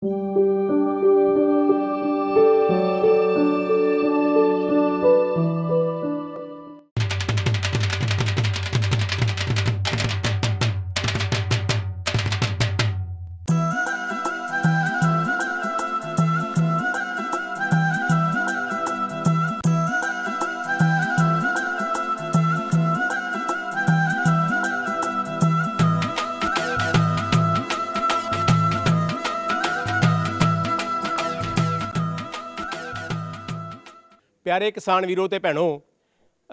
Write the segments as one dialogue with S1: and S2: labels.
S1: Thank you. ਪਿਆਰੇ ਕਿਸਾਨ ਵੀਰੋ ਤੇ ਭੈਣੋ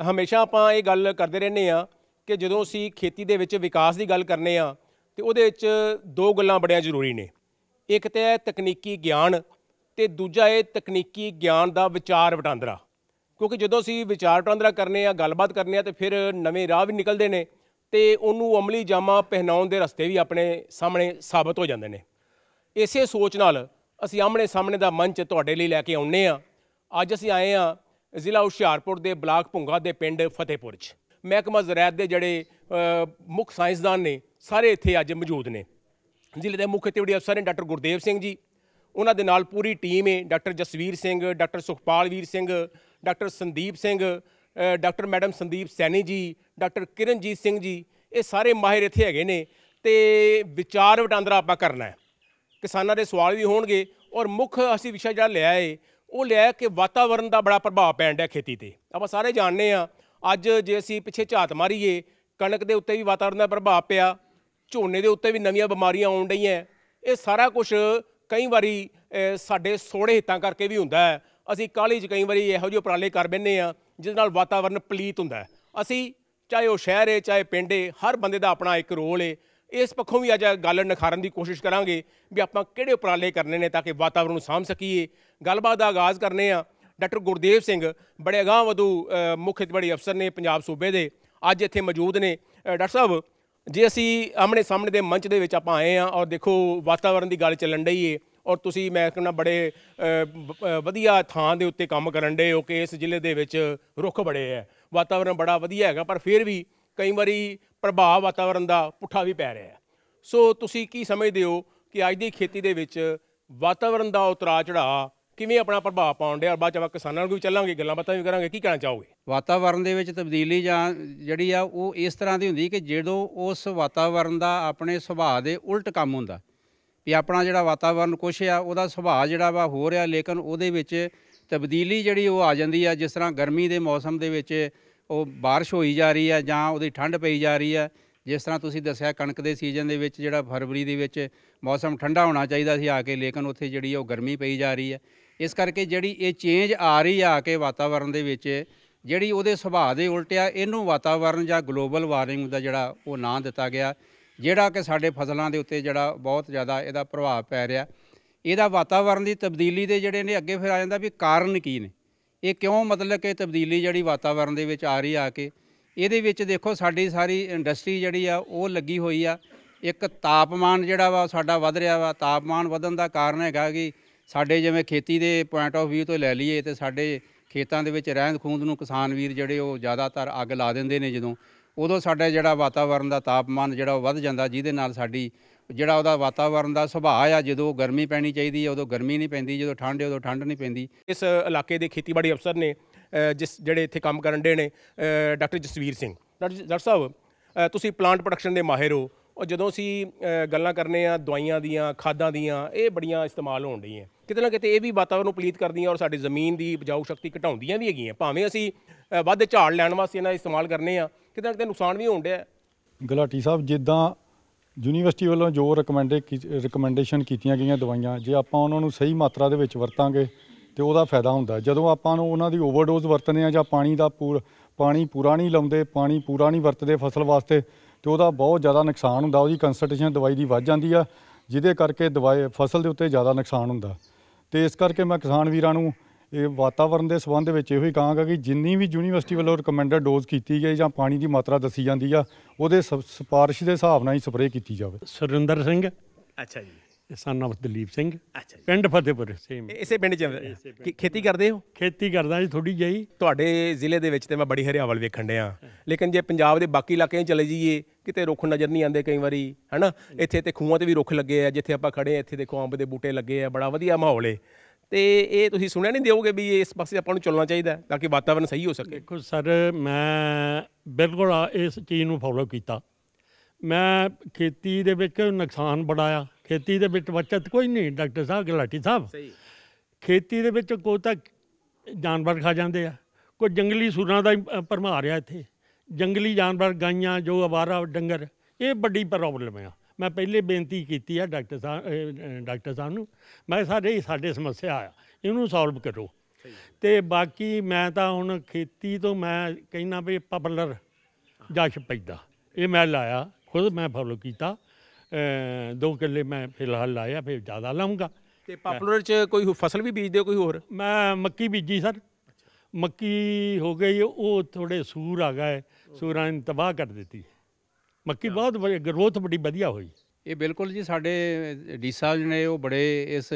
S1: ਹਮੇਸ਼ਾ ਆਪਾਂ ਇਹ ਗੱਲ ਕਰਦੇ ਰਹਿੰਦੇ ਆ ਕਿ ਜਦੋਂ ਅਸੀਂ ਖੇਤੀ ਦੇ ਵਿੱਚ ਵਿਕਾਸ ਦੀ ਗੱਲ ਕਰਨੇ ਆ ਤੇ ਉਹਦੇ ਵਿੱਚ ਦੋ ਗੱਲਾਂ ਬੜੀਆਂ ਜ਼ਰੂਰੀ ਨੇ ਇੱਕ ਤੇ ਹੈ ਤਕਨੀਕੀ ਗਿਆਨ ਤੇ ਦੂਜਾ ਇਹ ਤਕਨੀਕੀ ਗਿਆਨ ਦਾ ਵਿਚਾਰ ਵਟਾਂਦਰਾ ਕਿਉਂਕਿ ਜਦੋਂ ਅਸੀਂ ਵਿਚਾਰ ਵਟਾਂਦਰਾ ਕਰਨੇ ਆ ਗੱਲਬਾਤ ਕਰਨੇ ਆ ਤੇ ਫਿਰ ਨਵੇਂ ਰਾਹ ਵੀ ਨਿਕਲਦੇ ਨੇ ਤੇ ਉਹਨੂੰ ਅਮਲੀ ਜਾਮਾ ਪਹਿਨਾਉਣ ਦੇ ਰਸਤੇ ਵੀ ਆਪਣੇ ਸਾਹਮਣੇ ਸਾਬਤ ਹੋ ਜਾਂਦੇ ਨੇ ਇਸੇ ਸੋਚ ਨਾਲ ਅਸੀਂ ਆਹਮਣੇ ਸਾਹਮਣੇ ਦਾ ਮੰਚ ਤੁਹਾਡੇ ਲਈ ਲੈ ਕੇ ਆਉਨੇ ਆ ਅੱਜ ਅਸੀਂ ਆਏ ਆ ਜ਼ਿਲ੍ਹਾ ਹੁਸ਼ਿਆਰਪੁਰ ਦੇ ਬਲਾਕ ਭੁੰਗਾ ਦੇ ਪਿੰਡ ਫਤਿਹਪੁਰ 'ਚ ਮਹਿਕਮਾ ਜ਼ਰਾਇਤ ਦੇ ਜਿਹੜੇ ਮੁੱਖ ਸਾਇੰਸਦਾਨ ਨੇ ਸਾਰੇ ਇੱਥੇ ਅੱਜ ਮੌਜੂਦ ਨੇ ਜ਼ਿਲ੍ਹੇ ਦੇ ਮੁੱਖ ਤੇਵੜੀ ਅਫਸਰ ਨੇ ਡਾਕਟਰ ਗੁਰਦੇਵ ਸਿੰਘ ਜੀ ਉਹਨਾਂ ਦੇ ਨਾਲ ਪੂਰੀ ਟੀਮ ਹੈ doctor Jasvir Singh doctor Sukhpal Veer Singh doctor Sandeep Singh doctor madam Sandeep Saini ji doctor Kiranjit Singh ਜੀ ਇਹ ਸਾਰੇ ਮਾਹਿਰ ਇੱਥੇ ਹੈਗੇ ਨੇ ਤੇ ਵਿਚਾਰ ਵਟਾਂਦਰਾ ਆਪਾਂ ਕਰਨਾ ਹੈ ਕਿਸਾਨਾਂ ਦੇ ਸਵਾਲ ਵੀ ਹੋਣਗੇ ਔਰ ਮੁੱਖ ਅਸੀਂ ਵਿਸ਼ਾ ਜਿਹੜਾ ਲਿਆ ਹੈ ਉਹ ਲਿਆ ਕਿ ਵਾਤਾਵਰਣ ਦਾ ਬੜਾ ਪ੍ਰਭਾਵ ਪੈਣ ਡਿਆ ਖੇਤੀ ਤੇ ਆਪਾਂ ਸਾਰੇ ਜਾਣਦੇ ਆ ਅੱਜ ਜੇ ਅਸੀਂ ਪਿੱਛੇ ਝਾਤ ਮਾਰੀਏ ਕਣਕ ਦੇ ਉੱਤੇ ਵੀ ਵਾਤਾਵਰਣ ਦਾ ਪ੍ਰਭਾਵ ਪਿਆ ਝੋਨੇ ਦੇ ਉੱਤੇ ਵੀ ਨਵੀਆਂ ਬਿਮਾਰੀਆਂ ਆਉਣ ਡਈਆਂ ਇਹ ਸਾਰਾ ਕੁਝ ਕਈ ਵਾਰੀ ਸਾਡੇ ਸੋੜੇ ਹਿੱਤਾਂ ਕਰਕੇ ਵੀ ਹੁੰਦਾ ਅਸੀਂ ਕਾਲੀ 'ਚ ਕਈ ਵਾਰੀ ਇਹੋ ਜਿਹੇ ਉਪਰਾਲੇ ਕਰ ਬੈਨੇ ਆ ਜਿਸ ਨਾਲ ਵਾਤਾਵਰਣ ਪਲੀਤ ਹੁੰਦਾ ਅਸੀਂ ਚਾਹੇ ਉਹ ਸ਼ਹਿਰ ਏ ਚਾਹੇ ਪਿੰਡ ਏ ਹਰ ਬੰਦੇ ਦਾ ਆਪਣਾ ਇੱਕ ਰੋਲ ਏ ਇਸ ਪੱਖੋਂ ਵੀ ਅੱਜ ਗੱਲ ਨਿਖਾਰਨ ਦੀ ਕੋਸ਼ਿਸ਼ ਕਰਾਂਗੇ ਵੀ ਆਪਾਂ ਕਿਹੜੇ ਉਪਰਾਲੇ ਕਰਨੇ ਨੇ ਤਾਂ ਕਿ ਵਾਤਾਵਰਣ ਨੂੰ ਸਾਂਭ ਸਕੀਏ ਗੱਲਬਾਤ ਦਾ ਆਗਾਜ਼ ਕਰਨੇ ਆ ਡਾਕਟਰ ਗੁਰਦੇਵ ਸਿੰਘ ਬੜੇ ਅਗਾਹ ਵਧੂ ਮੁੱਖ ਖੇਤੀਬਾੜੀ ਅਫਸਰ ਨੇ ਪੰਜਾਬ ਸੂਬੇ ਦੇ ਅੱਜ ਇੱਥੇ ਮੌਜੂਦ ਨੇ ਡਾਕਟਰ ਸਾਹਿਬ ਜੇ ਅਸੀਂ ਆਮਣੇ ਸਾਹਮਣੇ ਦੇ ਮੰਚ ਦੇ ਵਿੱਚ ਆਪਾਂ ਆਏ ਆ ਔਰ ਦੇਖੋ ਵਾਤਾਵਰਣ ਦੀ ਗੱਲ ਚੱਲਣ ਡਈ ਏ ਔਰ ਤੁਸੀਂ ਮੈਂ ਕਹਿੰਦਾ ਬੜੇ ਵਧੀਆ ਥਾਂ ਦੇ ਉੱਤੇ ਕੰਮ ਕਰਨ ਦੇ ਹੋ ਕਿ ਇਸ ਜ਼ਿਲ੍ਹੇ ਦੇ ਵਿੱਚ ਰੁੱਖ ਬੜੇ ਆ ਵਾਤਾਵਰਣ ਬੜਾ ਵਧੀਆ ਹੈਗਾ ਪਰ ਫਿਰ ਵੀ ਕਈ ਵਾਰੀ ਪ੍ਰਭਾਵ ਵਾਤਾਵਰਣ ਦਾ ਪੁੱਠਾ ਵੀ ਪੈ ਰਿਹਾ ਹੈ ਸੋ ਤੁਸੀਂ ਕੀ ਸਮਝਦੇ ਹੋ ਕਿ ਅੱਜ ਦੀ ਖੇਤੀ ਦੇ ਵਿੱਚ ਵਾਤਾਵਰਣ ਦਾ ਉਤਰਾ ਚੜਾ ਕਿਵੇਂ ਆਪਣਾ ਪ੍ਰਭਾਵ ਪਾਉਣ ਦੇ ਆ ਬਾਅਦ ਚ ਕਿਸਾਨਾਂ ਨਾਲ ਵੀ ਚੱਲਾਂਗੇ ਗੱਲਾਂ ਬਾਤਾਂ ਵੀ ਕਰਾਂਗੇ
S2: ਕੀ ਕਹਿਣਾ ਚਾਹੋਗੇ ਵਾਤਾਵਰਣ ਦੇ ਵਿੱਚ ਤਬਦੀਲੀ ਜਾਂ ਜਿਹੜੀ ਆ ਉਹ ਇਸ ਤਰ੍ਹਾਂ ਦੀ ਹੁੰਦੀ ਕਿ ਜਦੋਂ ਉਸ ਵਾਤਾਵਰਣ ਦਾ ਆਪਣੇ ਸੁਭਾਅ ਦੇ ਉਲਟ ਕੰਮ ਹੁੰਦਾ ਵੀ ਆਪਣਾ ਜਿਹੜਾ ਵਾਤਾਵਰਣ ਕੁਛ ਆ ਉਹਦਾ ਸੁਭਾਅ ਜਿਹੜਾ ਵਾ ਹੋ ਰਿਹਾ ਲੇਕਿਨ ਉਹਦੇ ਵਿੱਚ ਤਬਦੀਲੀ ਜਿਹੜੀ ਉਹ ਆ ਜਾਂਦੀ ਆ ਜਿਸ ਤਰ੍ਹਾਂ ਗਰਮੀ ਦੇ ਮੌਸਮ ਦੇ ਵਿੱਚ ਉਹ بارش ਹੋਈ ਜਾ ਰਹੀ ਹੈ ਜਾਂ ਉਹਦੀ ਠੰਡ ਪਈ ਜਾ ਰਹੀ ਹੈ ਜਿਸ ਤਰ੍ਹਾਂ ਤੁਸੀਂ ਦੱਸਿਆ ਕਣਕ ਦੇ ਸੀਜ਼ਨ ਦੇ ਵਿੱਚ ਜਿਹੜਾ ਫਰਵਰੀ ਦੇ ਵਿੱਚ ਮੌਸਮ ਠੰਡਾ ਹੋਣਾ ਚਾਹੀਦਾ ਸੀ ਆ ਕੇ ਲੇਕਿਨ ਉੱਥੇ ਜਿਹੜੀ ਉਹ ਗਰਮੀ ਪਈ ਜਾ ਰਹੀ ਹੈ ਇਸ ਕਰਕੇ ਜਿਹੜੀ ਇਹ ਚੇਂਜ ਆ ਰਹੀ ਆ ਕੇ ਵਾਤਾਵਰਣ ਦੇ ਵਿੱਚ ਜਿਹੜੀ ਉਹਦੇ ਸੁਭਾਅ ਦੇ ਉਲਟ ਆ ਇਹਨੂੰ ਵਾਤਾਵਰਣ ਜਾਂ ਗਲੋਬਲ ਵਾਰਮਿੰਗ ਦਾ ਜਿਹੜਾ ਉਹ ਨਾਂ ਦਿੱਤਾ ਗਿਆ ਜਿਹੜਾ ਕਿ ਸਾਡੇ ਫਸਲਾਂ ਦੇ ਉੱਤੇ ਜਿਹੜਾ ਬਹੁਤ ਜ਼ਿਆਦਾ ਇਹਦਾ ਪ੍ਰਭਾਵ ਪੈ ਰਿਹਾ ਇਹਦਾ ਵਾਤਾਵਰਣ ਦੀ ਤਬਦੀਲੀ ਦੇ ਜਿਹੜੇ ਨੇ ਅੱਗੇ ਫਿਰ ਆ ਜਾਂਦਾ ਵੀ ਕਾਰਨ ਕੀ ਨੇ ਇਹ ਕਿਉਂ ਮਤਲਬ ਕਿ ਤਬਦੀਲੀ ਜਿਹੜੀ ਵਾਤਾਵਰਣ ਦੇ ਵਿੱਚ ਆ ਰਹੀ ਆ ਕੇ ਇਹਦੇ ਵਿੱਚ ਦੇਖੋ ਸਾਡੀ ਸਾਰੀ ਇੰਡਸਟਰੀ ਜਿਹੜੀ ਆ ਉਹ ਲੱਗੀ ਹੋਈ ਆ ਇੱਕ ਤਾਪਮਾਨ ਜਿਹੜਾ ਵਾ ਸਾਡਾ ਵੱਧ ਰਿਹਾ ਵਾ ਤਾਪਮਾਨ ਵਧਣ ਦਾ ਕਾਰਨ ਹੈਗਾ ਕਿ ਸਾਡੇ ਜਿਵੇਂ ਖੇਤੀ ਦੇ ਪੁਆਇੰਟ ਆਫ View ਤੋਂ ਲੈ ਲਈਏ ਤੇ ਸਾਡੇ ਖੇਤਾਂ ਦੇ ਵਿੱਚ ਰਹਿੰਦ ਖੂੰਦ ਨੂੰ ਕਿਸਾਨ ਵੀਰ ਜਿਹੜੇ ਉਹ ਜ਼ਿਆਦਾਤਰ ਅੱਗ ਲਾ ਦਿੰਦੇ ਨੇ ਜਦੋਂ ਉਦੋਂ ਸਾਡਾ ਜਿਹੜਾ ਵਾਤਾਵਰਣ ਦਾ ਤਾਪਮਾਨ ਜਿਹੜਾ ਉਹ ਵੱਧ ਜਾਂਦਾ ਜਿਹਦੇ ਨਾਲ ਸਾਡੀ ਜਿਹੜਾ ਉਹਦਾ ਵਾਤਾਵਰਣ ਦਾ ਸੁਭਾਅ ਆ ਜਦੋਂ ਗਰਮੀ ਪੈਣੀ ਚਾਹੀਦੀ ਹੈ ਉਦੋਂ ਗਰਮੀ ਨਹੀਂ ਪੈਂਦੀ ਜਦੋਂ ਠੰਡ ਹੈ ਉਦੋਂ ਠੰਡ ਨਹੀਂ ਪੈਂਦੀ ਇਸ ਇਲਾਕੇ ਦੇ ਖੇਤੀਬਾੜੀ ਅਫਸਰ ਨੇ
S1: ਜਿਸ ਜਿਹੜੇ ਇੱਥੇ ਕੰਮ ਕਰਨ ਦੇ ਨੇ ਡਾਕਟਰ ਜਸਵੀਰ ਸਿੰਘ ਡਾਕਟਰ ਸਾਹਿਬ ਤੁਸੀਂ ਪਲਾਂਟ ਪ੍ਰੋਡਕਸ਼ਨ ਦੇ ਮਾਹਿਰ ਹੋ ਔਰ ਜਦੋਂ ਅਸੀਂ ਗੱਲਾਂ ਕਰਨੇ ਆ ਦਵਾਈਆਂ ਦੀਆਂ ਖਾਦਾਂ ਦੀਆਂ ਇਹ ਬੜੀਆਂ ਇਸਤੇਮਾਲ ਹੋਣ ਡੀਆਂ ਕਿਤੇ ਨਾ ਕਿਤੇ ਇਹ ਵੀ ਵਾਤਾਵਰਣ ਨੂੰ ਪਲੀਤ ਕਰਦੀਆਂ ਔਰ ਸਾਡੀ ਜ਼ਮੀਨ ਦੀ ਉਪਜਾਊ ਸ਼ਕਤੀ ਘਟਾਉਂਦੀਆਂ ਵੀ ਹੈਗੀਆਂ ਭਾਵੇਂ ਅਸੀਂ ਵੱਧ ਝਾੜ ਲੈਣ ਵਾਸਤੇ ਇਹਨਾਂ ਇਸਤੇਮਾਲ ਕਰਨੇ ਆ ਕਿਤੇ ਨਾ ਕਿਤੇ ਨੁਕਸਾਨ ਵੀ ਹੋਣ ਡਿਆ
S3: ਗਲਾਟੀ ਸਾਹਿਬ ਜਿੱਦਾਂ ਯੂਨੀਵਰਸਿਟੀ ਵੱਲੋਂ ਜੋ ਰეკਮੈਂਡੇ ਰეკਮੈਂਡੇਸ਼ਨ ਕੀਤੀਆਂ ਗਈਆਂ ਦਵਾਈਆਂ ਜੇ ਆਪਾਂ ਉਹਨਾਂ ਨੂੰ ਸਹੀ ਮਾਤਰਾ ਦੇ ਵਿੱਚ ਵਰਤਾਂਗੇ ਤੇ ਉਹਦਾ ਫਾਇਦਾ ਹੁੰਦਾ ਜਦੋਂ ਆਪਾਂ ਨੂੰ ਉਹਨਾਂ ਦੀ ਓਵਰਡੋਜ਼ ਵਰਤਨੇ ਆ ਜਾਂ ਪਾਣੀ ਦਾ ਪੂਰ ਪਾਣੀ ਪੂਰਾ ਨਹੀਂ ਲਾਉਂਦੇ ਪਾਣੀ ਪੂਰਾ ਨਹੀਂ ਵਰਤਦੇ ਫਸਲ ਵਾਸਤੇ ਤੇ ਉਹਦਾ ਬਹੁਤ ਜ਼ਿਆਦਾ ਨੁਕਸਾਨ ਹੁੰਦਾ ਉਹਦੀ ਕਨਸੈਂਟ੍ਰੇਸ਼ਨ ਦਵਾਈ ਦੀ ਵੱਧ ਜਾਂਦੀ ਆ ਜਿਹਦੇ ਕਰਕੇ ਦਵਾਈ ਫਸਲ ਦੇ ਉੱਤੇ ਜ਼ਿਆਦਾ ਨੁਕਸਾਨ ਹੁੰਦਾ ਤੇ ਇਸ ਕਰਕੇ ਮੈਂ ਕਿਸਾਨ ਵੀਰਾਂ ਨੂੰ ਇਹ ਵਾਤਾਵਰਣ ਦੇ ਸਬੰਧ ਵਿੱਚ ਇਹੋ ਹੀ ਕਹਾਂਗਾ ਕਿ ਜਿੰਨੀ ਵੀ ਯੂਨੀਵਰਸਿਟੀ ਵੱਲੋਂ ਰეკਮੈਂਡਡ ਡੋਜ਼ ਕੀਤੀ ਗਈ ਜਾਂ ਪਾਣੀ ਦੀ ਮਾਤਰਾ ਦੱਸੀ ਜਾਂਦੀ ਆ ਉਹਦੇ ਸਿਫਾਰਿਸ਼ ਦੇ ਹਿਸਾਬ ਨਾਲ ਹੀ ਸਪਰੇਅ ਕੀਤੀ ਜਾਵੇ ਸੁਰਿੰਦਰ ਸਿੰਘ ਅੱਛਾ ਜੀ ਸਨ ਆਫ ਦਲੀਪ ਸਿੰਘ
S4: ਅੱਛਾ ਪਿੰਡ ਫਤਿਹਪੁਰ ਸੇਮ ਇਸੇ
S1: ਪਿੰਡ ਚ ਖੇਤੀ ਕਰਦੇ
S4: ਹੋ ਖੇਤੀ ਕਰਦਾ ਜੀ ਥੋੜੀ ਜਿਹੀ
S1: ਤੁਹਾਡੇ ਜ਼ਿਲ੍ਹੇ ਦੇ ਵਿੱਚ ਤੇ ਮੈਂ ਬੜੀ ਹਰਿਆਵਲ ਵੇਖਣ ਡਿਆ ਲੇਕਿਨ ਜੇ ਪੰਜਾਬ ਦੇ ਬਾਕੀ ਇਲਾਕਿਆਂ 'ਚ ਚਲੇ ਜਾਈਏ ਕਿਤੇ ਰੁੱਖ ਨਜ਼ਰ ਨਹੀਂ ਆਉਂਦੇ ਕਈ ਵਾਰੀ ਹਨਾ ਇੱਥੇ ਤੇ ਖੂਹਾਂ ਤੇ ਵੀ ਰੁੱਖ ਲੱਗੇ ਆ ਜਿੱਥੇ ਆਪਾਂ ਖੜੇ ਆ ਇੱਥੇ ਦੇਖੋ ਅੰਬ ਦੇ ਬੂਟੇ ਲੱਗੇ ਆ ਬੜਾ ਵਧੀਆ ਮਾਹੌਲ ਏ ਤੇ ਇਹ ਤੁਸੀਂ ਸੁਣਿਆ ਨਹੀਂ ਦਿਓਗੇ ਵੀ ਇਸ ਪਾਸੇ ਆਪਾਂ ਨੂੰ ਚੱਲਣਾ ਚਾਹੀਦਾ ਤਾਂ ਕਿ ਵਾਤਾਵਰਨ
S4: ਸਹੀ ਹੋ ਸਕੇ ਦੇਖੋ ਸਰ ਮੈਂ ਬਿਲਕੁਲ ਇਸ ਚੀਜ਼ ਨੂੰ ਫੋਲੋ ਕੀਤਾ ਮੈਂ ਖੇਤੀ ਦੇ ਵਿੱਚ ਨੁਕਸਾਨ ਬੜਾਇਆ ਖੇਤੀ ਦੇ ਵਿੱਚ ਬਚਤ ਕੋਈ ਨਹੀਂ ਡਾਕਟਰ ਸਾਹਿਬ ਗਲਾਟੀ ਸਾਹਿਬ ਸਹੀ ਖੇਤੀ ਦੇ ਵਿੱਚ ਕੋ ਤਾਂ ਜਾਨਵਰ ਖਾ ਜਾਂਦੇ ਆ ਕੋਈ ਜੰਗਲੀ ਸੂਰਾਂ ਦਾ ਪਰਮਾਰਿਆ ਇੱਥੇ ਜੰਗਲੀ ਜਾਨਵਰ ਗਾਈਆਂ ਜੋ ਆਵਾਰਾ ਡੰਗਰ ਇਹ ਵੱਡੀ ਪ੍ਰੋਬਲਮ ਆ ਮੈਂ ਪਹਿਲੇ ਬੇਨਤੀ ਕੀਤੀ ਆ ਡਾਕਟਰ ਸਾਹਿਬ ਡਾਕਟਰ ਸਾਹਿਬ ਨੂੰ ਮੈਂ ਸਾਡੇ ਸਾਡੇ ਸਮੱਸਿਆ ਆ ਇਹਨੂੰ ਸੋਲਵ ਕਰੋ ਤੇ ਬਾਕੀ ਮੈਂ ਤਾਂ ਹੁਣ ਖੇਤੀ ਤੋਂ ਮੈਂ ਕਹਿਣਾ ਵੀ ਪਪਲਰ ਜਸ਼ ਪੈਦਾ ਇਹ ਮੈਂ ਲਾਇਆ ਖੁਦ ਮੈਂ ਫੋਲੋ ਕੀਤਾ ਦੋ ਕਿੱਲੇ ਮੈਂ ਫਿਲਹਾਲ ਲਾਇਆ ਫਿਰ ਜ਼ਿਆਦਾ ਲਾਉਂਗਾ ਤੇ ਪਪਲਰ ਚ ਕੋਈ ਫਸਲ ਵੀ ਬੀਜਦੇ ਹੋ ਕੋਈ ਹੋਰ ਮੈਂ ਮੱਕੀ ਬੀਜੀ ਸਰ ਮੱਕੀ ਹੋ ਗਈ ਉਹ ਥੋੜੇ ਸੂਰ ਆ ਗਏ ਸੂਰਾਂ ਨੇ ਤਬਾਹ ਕਰ ਦਿੱਤੀ ਮੱਕੀ ਬਹੁਤ ਵਧੀਆ ਗਰੋਥ ਬੜੀ ਵਧੀਆ ਹੋਈ ਇਹ ਬਿਲਕੁਲ ਜੀ ਸਾਡੇ ਡੀ ਸਾਹਿਬ ਨੇ ਉਹ ਬੜੇ ਇਸ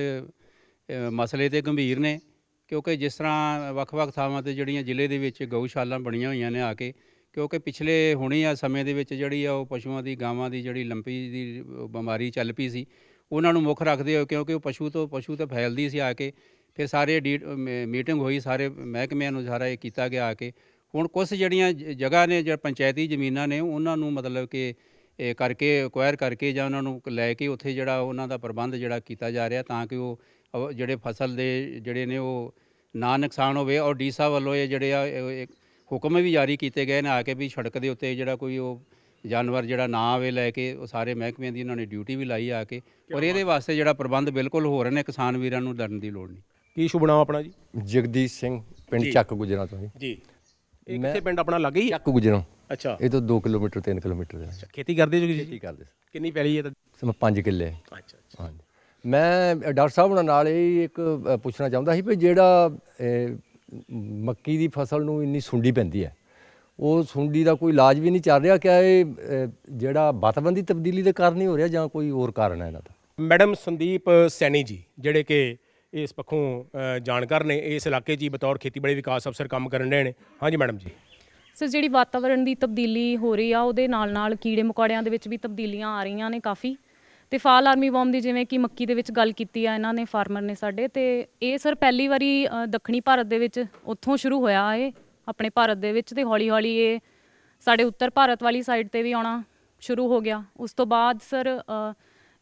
S2: ਮਸਲੇ ਤੇ ਗੰਭੀਰ ਨੇ ਕਿਉਂਕਿ ਜਿਸ ਤਰ੍ਹਾਂ ਵੱਖ-ਵੱਖ ਥਾਵਾਂ ਤੇ ਜਿਹੜੀਆਂ ਜ਼ਿਲ੍ਹੇ ਦੇ ਵਿੱਚ ਗਊਸ਼ਾਲਾ ਬਣੀਆਂ ਹੋਈਆਂ ਨੇ ਆ ਕੇ ਕਿਉਂਕਿ ਪਿਛਲੇ ਹੁਣੇ ਆ ਸਮੇਂ ਦੇ ਵਿੱਚ ਜਿਹੜੀ ਆ ਉਹ ਪਸ਼ੂਆਂ ਦੀ ਗਾਵਾਂ ਦੀ ਜਿਹੜੀ ਲੰਪੀ ਦੀ ਬਿਮਾਰੀ ਚੱਲ ਪਈ ਸੀ ਉਹਨਾਂ ਨੂੰ ਮੁੱਖ ਰੱਖਦੇ ਹੋ ਕਿਉਂਕਿ ਉਹ ਪਸ਼ੂ ਤੋਂ ਪਸ਼ੂ ਤੇ ਫੈਲਦੀ ਸੀ ਆ ਕੇ ਫਿਰ ਸਾਰੇ ਮੀਟਿੰਗ ਹੋਈ ਸਾਰੇ ਮਹਿਕਮਿਆਂ ਨੂੰ ਇਹ ਕੀਤਾ ਗਿਆ ਆ ਕੇ ਹੁਣ ਕੁਝ ਜਿਹੜੀਆਂ ਜਗ੍ਹਾ ਨੇ ਜਿਹੜਾ ਪੰਚਾਇਤੀ ਜ਼ਮੀਨਾਂ ਨੇ ਉਹਨਾਂ ਨੂੰ ਮਤਲਬ ਕਿ ਇਹ ਕਰਕੇ ਅਕਵਾਇਰ ਕਰਕੇ ਜਾਂ ਉਹਨਾਂ ਨੂੰ ਲੈ ਕੇ ਉੱਥੇ ਜਿਹੜਾ ਉਹਨਾਂ ਦਾ ਪ੍ਰਬੰਧ ਜਿਹੜਾ ਕੀਤਾ ਜਾ ਰਿਹਾ ਤਾਂ ਕਿ ਉਹ ਜਿਹੜੇ ਫਸਲ ਦੇ ਜਿਹੜੇ ਨੇ ਉਹ ਨਾ ਨੁਕਸਾਨ ਹੋਵੇ ਔਰ ਡੀ ਸਾਹਿਬ ਵੱਲੋਂ ਇਹ ਜਿਹੜੇ ਆ ਹੁਕਮ ਵੀ ਜਾਰੀ ਕੀਤੇ ਗਏ ਨੇ ਆ ਕੇ ਵੀ ਸੜਕ ਦੇ ਉੱਤੇ ਜਿਹੜਾ ਕੋਈ ਉਹ ਜਾਨਵਰ ਜਿਹੜਾ ਨਾ ਆਵੇ ਲੈ ਕੇ ਉਹ ਸਾਰੇ ਮਹਿਕਮਿਆਂ ਦੀ ਉਹਨਾਂ ਨੇ ਡਿਊਟੀ ਵੀ ਲਾਈ ਆ ਕੇ ਔਰ ਇਹਦੇ ਵਾਸਤੇ ਜਿਹੜਾ ਪ੍ਰਬੰਧ ਬਿਲਕੁਲ ਹੋ ਰਹੇ ਨੇ ਕਿਸਾਨ ਵੀਰਾਂ ਨੂੰ ਡਰਨ ਦੀ ਲੋੜ ਨਹੀਂ
S4: ਕੀ ਸ਼ੁਭ ਨਾਮ ਆਪਣਾ ਜੀ ਜਗਦੀਸ਼ ਸਿੰਘ ਪਿੰਡ ਚੱਕ ਗੁਜਰਾ ਤੋਂ ਜੀ
S2: ਜੀ ਇੱਕ ਇੱਥੇ ਪਿੰਡ ਆਪਣਾ ਲੱਗ ਗਈ ਚੱਕ
S1: ਗੁਜਰੋਂ ਅੱਛਾ
S4: ਇਹ ਤੋਂ 2 ਕਿਲੋਮੀਟਰ 3 ਕਿਲੋਮੀਟਰ ਦੇ ਅੱਛਾ
S2: ਖੇਤੀ
S1: ਕਰਦੇ ਜੋ ਜੀ ਖੇਤੀ ਕਰਦੇ ਕਿੰਨੀ ਪੈਲੀ ਹੈ ਤਾਂ
S4: ਸਮ 5 ਕਿੱਲੇ
S1: ਅੱਛਾ ਹਾਂਜੀ
S4: ਮੈਂ ਡਾਕਟਰ ਸਾਹਿਬ ਉਹਨਾਂ ਨਾਲ ਇਹ ਇੱਕ ਪੁੱਛਣਾ ਚਾਹੁੰਦਾ ਸੀ ਵੀ ਜਿਹੜਾ ਮੱਕੀ ਦੀ ਫਸਲ ਨੂੰ ਇੰਨੀ ਸੁੰਡੀ ਪੈਂਦੀ ਹੈ ਉਹ ਸੁੰਡੀ ਦਾ ਕੋਈ ਇਲਾਜ ਵੀ ਨਹੀਂ ਚੱਲ ਰਿਹਾ ਕਿ ਇਹ ਜਿਹੜਾ ਵਾਤਾਵਰਣ ਦੀ ਤਬਦੀਲੀ ਦੇ ਕਾਰਨ ਹੀ ਹੋ ਰਿਹਾ ਜਾਂ ਕੋਈ ਹੋਰ ਕਾਰਨ ਹੈ ਇਹਨਾਂ ਦਾ ਮੈਡਮ ਸੰਦੀਪ ਸੈਣੀ ਜੀ
S1: ਜਿਹੜੇ ਕਿ ਇਸ ਪੱਖੋਂ ਜਾਣਕਾਰ ਨੇ ਇਸ ਇਲਾਕੇ ਜੀ ਬਤੌਰ ਖੇਤੀਬਾੜੀ ਵਿਕਾਸ ਅਫਸਰ ਕੰਮ ਕਰਨ ਰਹੇ ਨੇ ਹਾਂਜੀ ਮੈਡਮ ਜੀ
S5: ਸਰ ਜਿਹੜੀ ਵਾਤਾਵਰਣ ਦੀ ਤਬਦੀਲੀ ਹੋ ਰਹੀ ਆ ਉਹਦੇ ਨਾਲ ਨਾਲ ਕੀੜੇ ਮਕੌੜਿਆਂ ਦੇ ਵਿੱਚ ਵੀ ਤਬਦੀਲੀਆਂ ਆ ਰਹੀਆਂ ਨੇ ਕਾਫੀ ਤੇ ਫਾਲ ਆਰਮੀ ਬੌਮ ਦੀ ਜਿਵੇਂ ਕਿ ਮੱਕੀ ਦੇ ਵਿੱਚ ਗੱਲ ਕੀਤੀ ਆ ਇਹਨਾਂ ਨੇ ਫਾਰਮਰ ਨੇ ਸਾਡੇ ਤੇ ਇਹ ਸਰ ਪਹਿਲੀ ਵਾਰੀ ਦੱਖਣੀ ਭਾਰਤ ਦੇ ਵਿੱਚ ਉੱਥੋਂ ਸ਼ੁਰੂ ਹੋਇਆ ਇਹ ਆਪਣੇ ਭਾਰਤ ਦੇ ਵਿੱਚ ਤੇ ਹੌਲੀ ਹੌਲੀ ਇਹ ਸਾਡੇ ਉੱਤਰ ਭਾਰਤ ਵਾਲੀ ਸਾਈਡ ਤੇ ਵੀ ਆਉਣਾ ਸ਼ੁਰੂ ਹੋ ਗਿਆ ਉਸ ਤੋਂ ਬਾਅਦ ਸਰ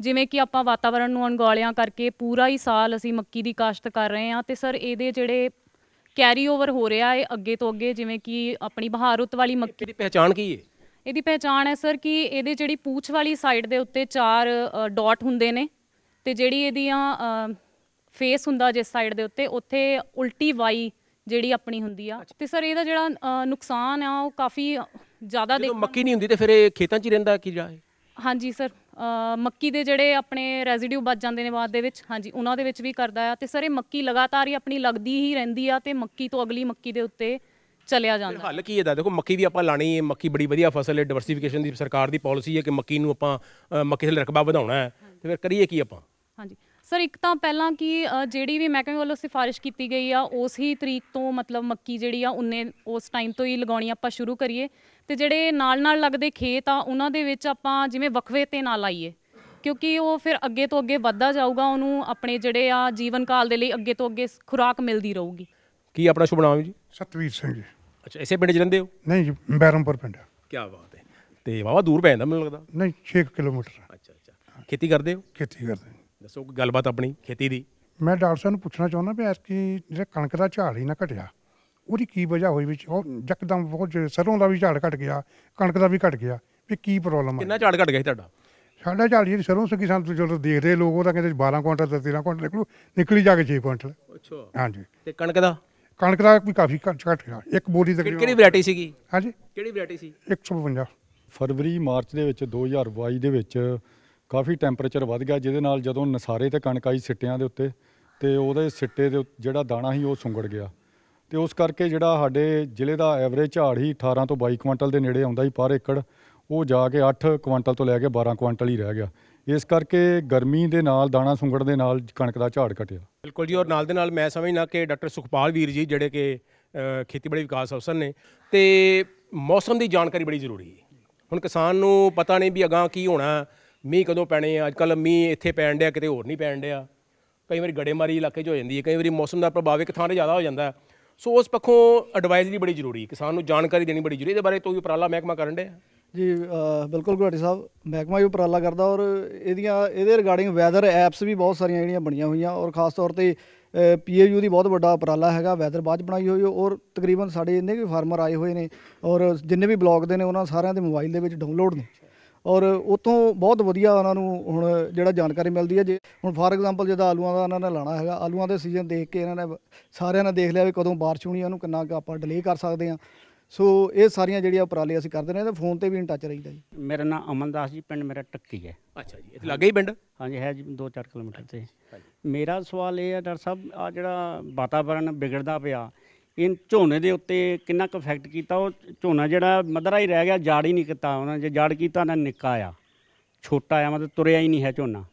S5: ਜਿਵੇਂ ਕਿ ਆਪਾਂ ਵਾਤਾਵਰਣ ਨੂੰ ਅਣਗੌਲਿਆਂ ਕਰਕੇ ਪੂਰਾ ਹੀ ਸਾਲ ਅਸੀਂ ਮੱਕੀ ਦੀ ਕਾਸ਼ਤ ਕਰ ਰਹੇ ਹਾਂ ਤੇ ਸਰ ਇਹਦੇ ਜਿਹੜੇ ਕੈਰੀ ਓਵਰ ਹੋ ਰਿਹਾ ਹੈ ਅੱਗੇ ਤੋਂ ਅੱਗੇ ਜਿਵੇਂ ਕਿ ਆਪਣੀ ਬਹਾਰੁੱਤ ਵਾਲੀ ਮੱਕੀ ਦੀ ਪਹਿਚਾਣ ਕੀ ਹੈ ਇਹਦੀ ਪਹਿਚਾਣ ਹੈ ਸਰ ਕਿ ਇਹਦੇ ਜਿਹੜੀ ਪੂਛ ਵਾਲੀ ਸਾਈਡ ਦੇ ਉੱਤੇ ਚਾਰ ਡਾਟ ਹੁੰਦੇ ਨੇ ਤੇ ਜਿਹੜੀ ਇਹਦੀਆਂ ਫੇਸ ਹੁੰਦਾ ਜਿਸ ਸਾਈਡ ਦੇ ਉੱਤੇ ਉੱਥੇ ਉਲਟੀ ਵਾਈ ਜਿਹੜੀ ਆਪਣੀ ਹੁੰਦੀ ਆ ਤੇ ਸਰ ਇਹਦਾ ਜਿਹੜਾ ਨੁਕਸਾਨ ਆ ਉਹ ਕਾਫੀ ਜ਼ਿਆਦਾ ਦੇਖੋ ਮੱਕੀ
S1: ਨਹੀਂ ਹੁੰਦੀ ਤੇ ਫਿਰ ਇਹ ਖੇਤਾਂ 'ਚ ਹੀ ਰਹਿੰਦਾ ਕੀ ਜਾਏ
S5: ਹਾਂਜੀ ਸਰ ਮੱਕੀ ਦੇ ਜਿਹੜੇ ਆਪਣੇ ਰੈਜ਼ੀਡਿਊ ਬਚ ਜਾਂਦੇ ਨੇ ਬਾਅਦ ਦੇ ਵਿੱਚ ਹਾਂਜੀ ਉਹਨਾਂ ਦੇ ਵਿੱਚ ਵੀ ਕਰਦਾ ਆ ਤੇ ਸਰ ਇਹ ਮੱਕੀ ਲਗਾਤਾਰ ਹੀ ਆਪਣੀ ਲੱਗਦੀ ਹੀ ਰਹਿੰਦੀ ਆ ਤੇ ਮੱਕੀ ਤੋਂ ਅਗਲੀ ਮੱਕੀ ਦੇ ਉੱਤੇ ਚਲਿਆ ਜਾਂਦਾ
S1: ਹੱਲ ਕੀ ਇਹਦਾ ਦੇਖੋ ਮੱਕੀ ਵੀ ਆਪਾਂ ਲਾਣੀ ਹੈ ਮੱਕੀ ਬੜੀ ਵਧੀਆ ਫਸਲ ਹੈ ਡਾਈਵਰਸਿਫਿਕੇਸ਼ਨ ਦੀ ਸਰਕਾਰ ਦੀ ਪਾਲਿਸੀ ਹੈ ਕਿ ਮੱਕੀ ਨੂੰ ਆਪਾਂ ਮੱਕੀ ਦਾ ਰਕਬਾ ਵਧਾਉਣਾ ਹੈ ਤੇ ਫਿਰ ਕਰੀਏ ਕੀ ਆਪਾਂ
S5: ਹਾਂਜੀ ਸਰ ਇੱਕ ਤਾਂ ਪਹਿਲਾਂ ਕਿ ਜਿਹੜੀ ਵੀ ਮਹਿਕਮੇ ਵੱਲੋਂ ਸਿਫਾਰਿਸ਼ ਕੀਤੀ ਗਈ ਆ ਉਸ ਹੀ ਤਰੀਕ ਤੋਂ ਮਤਲਬ ਮੱਕੀ ਜਿਹੜੀ ਆ ਉਹਨੇ ਉਸ ਟਾਈਮ ਤੋਂ ਹੀ ਲਗਾਉਣੀ ਆਪਾਂ ਸ਼ੁਰੂ ਕਰੀਏ ਤੇ ਜਿਹੜੇ ਨਾਲ-ਨਾਲ ਲੱਗਦੇ ਖੇਤ ਆ ਉਹਨਾਂ ਦੇ ਵਿੱਚ ਆਪਾਂ ਜਿਵੇਂ ਵਕਵੇ ਤੇ ਨਾ ਲਾਈਏ ਕਿਉਂਕਿ ਉਹ ਫਿਰ ਅੱਗੇ ਤੋਂ ਅੱਗੇ ਵੱਧਦਾ ਜਾਊਗਾ ਉਹਨੂੰ ਆਪਣੇ ਜਿਹੜੇ ਆ ਜੀਵਨ ਕਾਲ ਦੇ ਲਈ ਅੱਗੇ ਤੋਂ ਅੱਗੇ ਖੁਰਾਕ ਮਿਲਦੀ ਰਹੂਗੀ
S1: ਕੀ ਆਪਣਾ ਸ਼ੁਭ ਨਾਮ ਜੀ ਸਤਵੀਰ ਸਿੰਘ ਜੀ ਅੱਛਾ ਇਸੇ ਪਿੰਡ ਚ ਰਹਿੰਦੇ ਹੋ ਨਹੀਂ ਜੀ ਬੈਰਮਪੁਰ ਪਿੰਡ ਕੀ ਬਾਤ ਹੈ ਤੇ ਵਾਵਾ ਦੂਰ ਪੈ ਜਾਂਦਾ ਮੈਨੂੰ ਲੱਗਦਾ
S4: ਨਹੀਂ 6 ਕਿਲੋਮੀਟਰ
S1: ਅੱਛਾ ਅੱਛਾ ਖੇਤੀ ਕਰਦੇ ਹੋ ਖੇਤੀ ਕਰਦੇ ਦੱਸੋ ਕੋਈ ਗੱਲਬਾਤ ਆਪਣੀ ਖੇਤੀ ਦੀ
S4: ਮੈਂ ਡਾਕਟਰ ਸਾਹਿਬ ਨੂੰ ਪੁੱਛਣਾ ਚਾਹੁੰਦਾ ਵੀ ਐਸ ਕੀ ਜਿਹੜਾ ਕਣਕ ਦਾ ਝਾੜ ਹੀ ਨਾ ਘਟਿਆ ਉਹਦੀ ਕੀ ਵਜ੍ਹਾ ਹੋਈ ਵਿੱਚ ਉਹ ਜਕਦਮ ਬਹੁਤ ਸਰੋਂ ਦਾ ਵੀ ਝਾੜ ਘਟ ਗਿਆ ਕਣਕ ਦਾ ਵੀ ਘਟ ਗਿਆ ਵੀ ਕੀ ਪ੍ਰੋਬਲਮ ਆ ਕਿੰਨਾ
S1: ਝਾੜ ਘਟ ਗਿਆ ਸੀ ਤੁਹਾਡਾ
S4: ਸਾਡਾ ਝਾੜ ਜਿਹੜੀ ਸਰੋਂ ਸੁਕੀ ਸੰਤ ਜਦੋਂ ਦੇਖਦੇ ਲੋਕ ਉਹ ਤਾਂ ਕਹਿੰਦੇ 12 ਕੁਇੰਟਲ ਤੇ 13 ਕੁਇੰਟਲ ਨਿਕਲੂ
S3: ਨਿਕਲੀ ਜਾ ਕੇ 6 ਕੁਇੰਟਲ ਅੱਛਾ ਹਾਂਜੀ ਤੇ ਕਣਕ ਦਾ ਕਣਕ ਦਾ ਵੀ ਕਾਫੀ ਘਟ ਗਿਆ ਇੱਕ ਬੋਰੀ ਤਕਰੀਬਨ ਕਿਹੜੀ ਵੈਰਾਈਟੀ ਸੀਗੀ ਹਾਂਜੀ ਕਿਹੜੀ ਵੈਰਾਈਟੀ ਸੀ 155 ਫਰਵਰੀ ਮਾਰਚ ਦੇ ਵਿੱਚ 2022 ਦੇ ਵਿੱਚ ਕਾਫੀ ਟੈਂਪਰੇਚਰ ਵਧ ਗਿਆ ਜਿਹਦੇ ਨਾਲ ਜਦੋਂ ਨਸਾਰੇ ਤੇ ਕਣਕ ਆਈ ਸਿੱਟਿਆਂ ਦੇ ਉੱਤੇ ਤੇ ਉਹਦੇ ਸਿੱਟੇ ਦੇ ਜਿਹੜਾ ਦਾਣਾ ਸੀ ਉਹ ਸੁੰਗੜ ਗਿਆ ਤੇ ਉਸ ਕਰਕੇ ਜਿਹੜਾ ਸਾਡੇ ਜ਼ਿਲ੍ਹੇ ਦਾ ਐਵਰੇਜ ਝਾੜ ਹੀ 18 ਤੋਂ 22 ਕੁਇੰਟਲ ਦੇ ਨੇੜੇ ਆਉਂਦਾ ਹੀ ਪਰ ਏਕੜ ਉਹ ਜਾ ਕੇ 8 ਕੁਇੰਟਲ ਤੋਂ ਲੈ ਕੇ 12 ਕੁਇੰਟਲ ਹੀ ਰਹਿ ਗਿਆ ਇਸ ਕਰਕੇ ਗਰਮੀ ਦੇ ਨਾਲ ਦਾਣਾ ਸੁੰਗੜ ਦੇ ਨਾਲ ਕਣਕ ਦਾ ਝਾੜ ਘਟਿਆ
S1: ਬਿਲਕੁਲ ਜੀ ਔਰ ਨਾਲ ਦੇ ਨਾਲ ਮੈਂ ਸਮਝਣਾ ਕਿ ਡਾਕਟਰ ਸੁਖਪਾਲ ਵੀਰ ਜੀ ਜਿਹੜੇ ਕਿ ਖੇਤੀਬਾੜੀ ਵਿਕਾਸ ਅਫਸਰ ਨੇ ਤੇ ਮੌਸਮ ਦੀ ਜਾਣਕਾਰੀ ਬੜੀ ਜ਼ਰੂਰੀ ਹੈ ਹੁਣ ਕਿਸਾਨ ਨੂੰ ਪਤਾ ਨਹੀਂ ਵੀ ਅਗਾਹ ਕੀ ਹੋਣਾ ਮੀਂਹ ਕਦੋਂ ਪੈਣੇ ਆ ਅੱਜ ਕੱਲ ਮੀਂਹ ਇੱਥੇ ਪੈਣ ਡਿਆ ਕਿਤੇ ਹੋਰ ਨਹੀਂ ਪੈਣ ਡਿਆ ਕਈ ਵਾਰੀ ਗੜੇਮਾਰੀ ਇਲਾਕੇ 'ਚ ਹੋ ਜਾਂਦੀ ਹੈ ਕਈ ਵਾਰੀ ਮੌਸਮ ਦਾ ਪ੍ਰਭਾਵ ਇੱਕ ਥਾਂ ਤੇ ਜ਼ਿਆਦਾ ਹੋ ਜਾਂਦਾ ਸੋ ਉਸ ਪੱਖੋਂ ਐਡਵਾਈਜ਼ਰੀ ਬੜੀ ਜ਼ਰੂਰੀ ਹੈ ਕਿਸਾਨ ਨੂੰ ਜਾਣਕਾਰੀ ਦੇਣੀ ਬੜੀ ਜ਼ਰੂਰੀ ਹੈ ਇਹਦੇ ਬਾਰੇ ਤੋਂ ਵੀ ਉਪਰਾਲਾ ਮਹਿਕਮਾ ਕਰਨ ਡਿਆ
S6: ਜੀ ਬਿਲਕੁਲ ਗੁਰਾਟੀ ਸਾਹਿਬ ਮਹਿਕਮਾ ਵੀ ਉਪਰਾਲਾ ਕਰਦਾ ਔਰ ਇਹਦੀਆਂ ਇਹਦੇ ਰਿਗਾਰਡਿੰਗ ਵੈਦਰ ਐਪਸ ਵੀ ਬਹੁਤ ਸਾਰੀਆਂ ਜਿਹੜੀਆਂ ਬਣੀਆਂ ਹੋਈਆਂ ਔਰ ਖਾਸ ਤੌਰ ਤੇ ਪੀਏਯੂ ਦੀ ਬਹੁਤ ਵੱਡਾ ਉਪਰਾਲਾ ਹੈਗਾ ਵੈਦਰ ਬਾਅਦ ਬਣਾਈ ਹੋਈ ਔਰ ਤਕਰੀਬਨ ਸਾਡੇ ਇੰਨੇ ਵੀ ਫਾਰਮਰ ਆਏ ਹੋਏ ਨੇ ਔਰ ਜਿੰਨੇ ਵੀ ਬਲੌਗ ਦੇ ਨੇ ਉਹਨਾਂ ਸਾਰਿਆਂ ਦੇ ਮੋਬਾਈਲ ਦੇ ਵਿੱਚ ਡਾਊਨਲੋਡ ਨੇ ਔਰ ਉਤੋਂ ਬਹੁਤ ਵਧੀਆ ਉਹਨਾਂ ਨੂੰ ਹੁਣ ਜਿਹੜਾ ਜਾਣਕਾਰੀ ਮਿਲਦੀ ਹੈ ਜੇ ਹੁਣ ਫਾਰ ਐਗਜ਼ਾਮਪਲ ਜਿਹਦਾ ਆਲੂਆਂ ਦਾ ਉਹਨਾਂ ਨੇ ਲਾਣਾ ਹੈਗਾ ਆਲੂਆਂ ਦੇ ਸੀਜ਼ਨ ਦੇਖ ਕੇ ਇਹਨਾਂ ਨੇ ਸਾਰਿਆਂ ਨੇ ਦੇਖ ਲਿਆ ਵੀ ਕਦੋਂ ਬਾਰਿਸ਼ ਹੋਣੀ ਹੈ ਉਹਨੂੰ ਕਿੰਨਾ ਕੁ ਆਪਾਂ ਡਿਲੇ ਕਰ ਸਕਦੇ ਆ ਸੋ ਇਹ ਸਾਰੀਆਂ ਜਿਹੜੀਆਂ ਉਪਰਾਲੇ ਅਸੀਂ ਕਰਦੇ ਨੇ ਤੇ ਫੋਨ ਤੇ ਵੀ ਇਨ ਟੱਚ ਰਹੀਦਾ ਜੀ
S7: ਮੇਰਾ ਨਾਮ ਅਮਨਦਾਸ
S2: ਜੀ ਪਿੰਡ ਮੇਰਾ ਟੱਕੀ ਹੈ ਅੱਛਾ ਜੀ ਇੱਥੇ ਲੱਗੇ ਹੀ ਪਿੰਡ ਹਾਂਜੀ ਹੈ ਜੀ 2-4 ਕਿਲੋਮੀਟਰ ਤੇ ਮੇਰਾ ਸਵਾਲ ਇਹ ਹੈ ਡਾਕਟਰ ਸਾਹਿਬ ਆ ਜਿਹੜਾ ਵਾਤਾਵਰਣ ਵਿਗੜਦਾ ਪਿਆ ਇਹ ਝੋਨੇ ਦੇ ਉੱਤੇ ਕਿੰਨਾ ਕੁ ਇਫੈਕਟ ਕੀਤਾ ਉਹ ਝੋਨਾ ਜਿਹੜਾ ਮਦਰਾ ਹੀ ਰਹਿ ਗਿਆ ਜੜ ਹੀ ਨਹੀਂ ਕੀਤਾ ਉਹਨਾਂ ਜੇ ਜੜ ਕੀਤਾ ਨਾ ਨਿੱਕਾ ਆ ਛੋਟਾ ਆ ਮਤਲਬ ਤੁਰਿਆ ਹੀ ਨਹੀਂ ਹੈ ਝੋਨਾ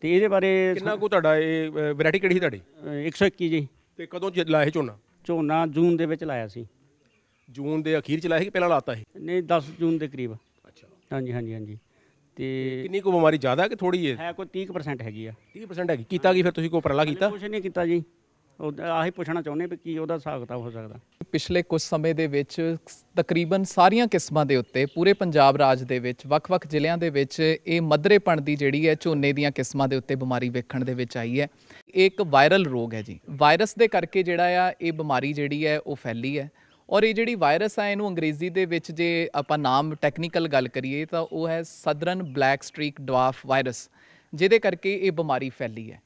S2: ਤੇ
S1: ਇਹਦੇ ਬਾਰੇ ਕਿੰਨਾ ਕੁ ਤੁਹਾਡਾ ਇਹ ਵੈਰਾਈਟੀ ਕਿਹੜੀ ਸੀ ਤੁਹਾਡੀ 121 ਜੀ ਤੇ ਕਦੋਂ ਲਾਇਆ ਇਹ ਝੋਨਾ ਝੋਨਾ ਜੂਨ ਦੇ ਵਿੱਚ ਲਾਇਆ ਸੀ ਜੂਨ ਦੇ ਅਖੀਰ ਚ ਲਾਇਆ ਸੀ ਕਿ ਪਹਿਲਾਂ ਲਾਤਾ ਸੀ ਨਹੀਂ 10 ਜੂਨ ਦੇ ਕਰੀਬ
S4: ਅੱਛਾ ਹਾਂਜੀ ਹਾਂਜੀ ਹਾਂਜੀ
S1: ਤੇ ਕਿੰਨੀ ਕੁ ਬਿਮਾਰੀ ਜ਼ਿਆਦਾ ਕਿ ਥੋੜੀ ਹੈ ਹੈ ਕੋਈ 30% ਹੈਗੀ ਆ 30% ਹੈਗੀ ਕੀਤਾ ਕੀ ਫਿਰ ਤੁਸੀਂ ਕੋਈ ਉਪਰਲਾ ਕੀਤਾ ਕੁਝ ਨਹੀਂ ਕੀਤਾ ਜੀ ਆਹੀ ਪੁੱਛਣਾ ਚਾਹੁੰਦੇ ਵੀ ਕੀ ਉਹਦਾ ਹਿਸਾਬ ਕਿਤਾਬ ਹੋ ਸਕਦਾ
S8: ਪਿਛਲੇ ਕੁਝ ਸਮੇਂ ਦੇ ਵਿੱਚ ਤਕਰੀਬਨ ਸਾਰੀਆਂ ਕਿਸਮਾਂ ਦੇ ਉੱਤੇ ਪੂਰੇ ਪੰਜਾਬ ਰਾਜ ਦੇ ਵਿੱਚ ਵੱਖ-ਵੱਖ ਜ਼ਿਲ੍ਹਿਆਂ ਦੇ ਵਿੱਚ ਇਹ ਮਦਰੇਪਣ ਦੀ ਜਿਹੜੀ ਹੈ ਝੋਨੇ ਦੀਆਂ ਕਿਸਮਾਂ ਦੇ ਉੱਤੇ ਬਿਮਾਰੀ ਵੇਖਣ ਦੇ ਵਿੱਚ ਆਈ ਹੈ ਇਹ ਇੱਕ ਵਾਇਰਲ ਰੋਗ ਹੈ ਜੀ ਵਾਇਰਸ ਦੇ ਕਰਕੇ ਜਿਹੜਾ ਆ ਇਹ ਬਿਮਾਰੀ ਜਿਹੜੀ ਹੈ ਉਹ ਫੈਲੀ ਹੈ ਔਰ ਇਹ ਜਿਹੜੀ ਵਾਇਰਸ ਆ ਇਹਨੂੰ ਅੰਗਰੇਜ਼ੀ ਦੇ ਵਿੱਚ ਜੇ ਆਪਾਂ ਨਾਮ ਟੈਕਨੀਕਲ ਗੱਲ ਕਰੀਏ ਤਾਂ ਉਹ ਹੈ southern black streak dwarf virus ਜਿਹਦੇ ਕਰਕੇ ਇਹ ਬਿਮਾਰੀ ਫੈਲੀ ਹੈ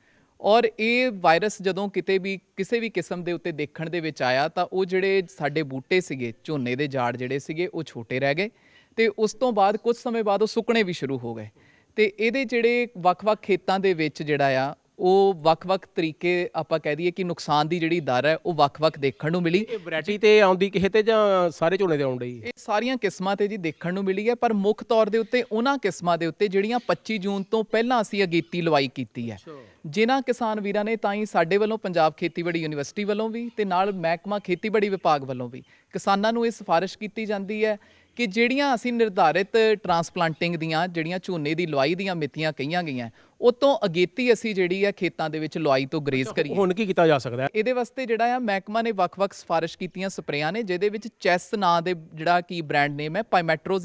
S8: ਔਰ ਇਹ ਵਾਇਰਸ ਜਦੋਂ ਕਿਤੇ ਵੀ ਕਿਸੇ ਵੀ ਕਿਸਮ ਦੇ ਉੱਤੇ ਦੇਖਣ ਦੇ ਵਿੱਚ ਆਇਆ ਤਾਂ ਉਹ ਜਿਹੜੇ ਸਾਡੇ ਬੂਟੇ ਸੀਗੇ ਝੋਨੇ ਦੇ ਝਾੜ ਜਿਹੜੇ ਸੀਗੇ ਉਹ ਛੋਟੇ ਰਹਿ ਗਏ ਤੇ ਉਸ ਤੋਂ ਬਾਅਦ ਕੁਝ ਸਮੇਂ ਬਾਅਦ ਉਹ ਸੁੱਕਣੇ ਵੀ ਸ਼ੁਰੂ ਹੋ ਗਏ ਤੇ ਇਹਦੇ ਜਿਹੜੇ ਵੱਖ-ਵੱਖ ਖੇਤਾਂ ਦੇ ਵਿੱਚ ਜਿਹੜਾ ਆ ਉਹ ਵੱਖ-ਵੱਖ ਤਰੀਕੇ ਆਪਾਂ ਕਹਿ ਦਈਏ ਕਿ ਨੁਕਸਾਨ ਦੀ ਜਿਹੜੀ ਦਰ ਹੈ ਉਹ ਵੱਖ-ਵੱਖ ਦੇਖਣ ਨੂੰ ਮਿਲੀ ਇਹ ਵੈਰਾਈਟੀ ਤੇ ਆਉਂਦੀ ਕਿਹੇ ਤੇ ਜਾਂ ਸਾਰੇ ਝੋਨੇ ਤੇ ਆਉਂਦੀ ਇਹ ਸਾਰੀਆਂ ਕਿਸਮਾਂ ਤੇ ਜੀ ਦੇਖਣ ਨੂੰ ਮਿਲੀ ਹੈ ਪਰ ਮੁੱਖ ਤੌਰ ਦੇ ਉੱਤੇ ਉਹਨਾਂ ਕਿਸਮਾਂ ਦੇ ਉੱਤੇ ਜਿਹੜੀਆਂ 25 ਜੂਨ ਤੋਂ ਪਹਿਲਾਂ ਅਸੀਂ ਅਗੇਤੀ ਲਵਾਈ ਕੀਤੀ ਹੈ ਜਿਨ੍ਹਾਂ ਕਿਸਾਨ ਵੀਰਾਂ ਨੇ ਤਾਂ ਹੀ ਸਾਡੇ ਵੱਲੋਂ ਪੰਜਾਬ ਖੇਤੀਬਾੜੀ ਯੂਨੀਵਰਸਿਟੀ ਵੱਲੋਂ ਵੀ ਤੇ ਨਾਲ ਮਹਿਕਮਾ ਖੇਤੀਬਾੜੀ ਵਿਭਾਗ ਵੱਲੋਂ ਵੀ ਕਿਸਾਨਾਂ ਨੂੰ ਇਹ ਸਿਫਾਰਿਸ਼ ਕੀਤੀ ਜਾਂਦੀ ਹੈ ਕਿ ਜਿਹੜੀਆਂ ਅਸੀਂ ਨਿਰਧਾਰਿਤ ਟਰਾਂਸਪਲਾਂਟਿੰਗ ਦੀਆਂ ਜਿਹੜੀਆਂ ਝੋਨੇ ਦੀ ਲਵਾਈ ਦੀਆਂ ਮਿਤੀਆਂ ਕਹੀਆਂ ਗਈਆਂ ਉਤੋਂ ਅਗੇਤੀ ਅਸੀਂ ਜਿਹੜੀ ਆ ਖੇਤਾਂ ਦੇ ਵਿੱਚ ਲੋਈ ਤੋਂ ਗਰੇਜ਼ ਕਰੀਏ ਹੁਣ ਕੀ ਕੀਤਾ ਜਾ ਸਕਦਾ ਹੈ ਇਹਦੇ ਵਾਸਤੇ ਜਿਹੜਾ ਆ ਮਹਿਕਮਾ ਨੇ ਵੱਖ-ਵੱਖ ਸਿਫਾਰਿਸ਼ ਕੀਤੀਆਂ ਸਪਰੇਆਂ ਨੇ ਜਿਹਦੇ ਵਿੱਚ ਚੈਸ ਨਾਂ ਦੇ ਜਿਹੜਾ ਕੀ ਬ੍ਰਾਂਡ ਨੇਮ ਹੈ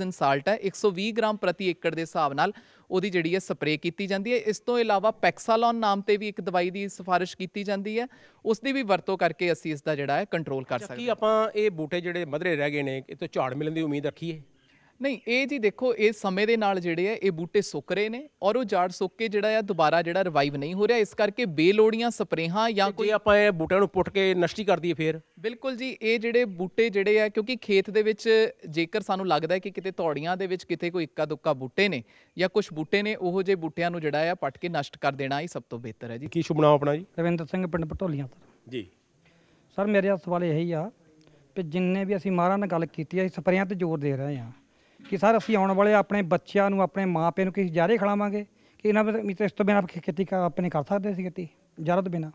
S8: ਇਨ ਸਾਲਟ ਹੈ 120 ਗ੍ਰਾਮ ਪ੍ਰਤੀ ਏਕੜ ਦੇ ਹਿਸਾਬ ਨਾਲ ਉਹਦੀ ਜਿਹੜੀ ਹੈ ਸਪਰੇਅ ਕੀਤੀ ਜਾਂਦੀ ਹੈ ਇਸ ਤੋਂ ਇਲਾਵਾ ਪੈਕਸਾਲੋਨ ਨਾਮ ਤੇ ਵੀ ਇੱਕ ਦਵਾਈ ਦੀ ਸਿਫਾਰਿਸ਼ ਕੀਤੀ ਜਾਂਦੀ ਹੈ ਉਸ ਦੀ ਵੀ ਵਰਤੋਂ ਕਰਕੇ ਅਸੀਂ ਇਸ ਦਾ ਜਿਹੜਾ ਹੈ ਕੰਟਰੋਲ ਕਰ ਸਕਦੇ ਹਾਂ ਕੀ ਆਪਾਂ ਇਹ ਬੂਟੇ ਜਿਹੜੇ ਮਧਰੇ ਰਹਿ ਗਏ ਨੇ ਇਹ ਤੋਂ ਝਾੜ ਮਿਲਣ ਦੀ ਉਮੀਦ ਰੱਖੀਏ ਨਹੀਂ ਇਹ ਜੀ ਦੇਖੋ ਇਹ ਸਮੇਂ ਦੇ ਨਾਲ ਜਿਹੜੇ ਆ ਇਹ ਬੂਟੇ ਸੁੱਕ ਰਹੇ ਨੇ ਔਰ ਉਹ ਝਾੜ ਸੁੱਕ ਕੇ ਜਿਹੜਾ ਆ ਦੁਬਾਰਾ ਜਿਹੜਾ ਰਿਵਾਈਵ ਨਹੀਂ ਹੋ ਰਿਹਾ ਇਸ ਕਰਕੇ ਬੇਲੋੜੀਆਂ ਸਪਰੇਹਾਂ ਜਾਂ ਕੋਈ ਆਪਾਂ ਇਹ ਬੂਟਿਆਂ ਨੂੰ ਪੁੱਟ ਕੇ ਨਸ਼ਟੀ ਕਰ ਦਈਏ ਫੇਰ ਬਿਲਕੁਲ ਜੀ ਇਹ ਜਿਹੜੇ ਬੂਟੇ ਜਿਹੜੇ ਆ ਕਿਉਂਕਿ ਖੇਤ ਦੇ ਵਿੱਚ ਜੇਕਰ ਸਾਨੂੰ ਲੱਗਦਾ ਹੈ ਕਿ ਕਿਤੇ ਤੌੜੀਆਂ ਦੇ ਵਿੱਚ ਕਿਤੇ ਕੋਈ ਇੱਕਾ ਦੁੱਕਾ ਬੂਟੇ ਨੇ ਜਾਂ ਕੁਝ ਬੂਟੇ ਨੇ ਉਹੋ ਜੇ ਬੂਟਿਆਂ ਨੂੰ ਜਿਹੜਾ ਆ ਪੱਟ ਕੇ ਨਸ਼ਟ ਕਰ ਦੇਣਾ ਹੀ ਸਭ ਤੋਂ ਬਿਹਤਰ ਹੈ ਜੀ ਕੀ ਸ਼ੁਭ ਨਾਮ ਆਪਣਾ ਜੀ ਰਵਿੰਦਰ ਸਿੰਘ ਪਿੰਡ ਪਟੋਲੀਆਂ ਤੋਂ ਜੀ ਸਰ ਮੇਰੇ ਸਵਾਲ ਇਹ ਹੀ ਆ ਕਿ ਜਿੰਨੇ
S7: ਵੀ ਅਸੀਂ ਮਾਰਾਂ ਨਾਲ ਗੱਲ ਕੀਤੀ ਆ ਸਪਰੇਆਂ ਤੇ ਜ਼ੋਰ ਦੇ ਰਹੇ ਆ ਕਿ ਸਰ ਅਸੀਂ ਆਉਣ ਵਾਲੇ ਆਪਣੇ ਬੱਚਿਆਂ ਨੂੰ ਆਪਣੇ ਮਾਪਿਆਂ ਨੂੰ ਕਿਸੇ ਜਾਰੇ ਖਿਲਾਵਾਂਗੇ ਕਿ ਇਹਨਾਂ ਵਿੱਚ ਇਸ ਤੋਂ ਬਿਨਾਂ ਖੇਤੀ ਆਪਣੇ ਕਰ ਸਕਦੇ ਸੀ ਖੇਤੀ ਜਰਤ ਤੋਂ ਬਿਨਾਂ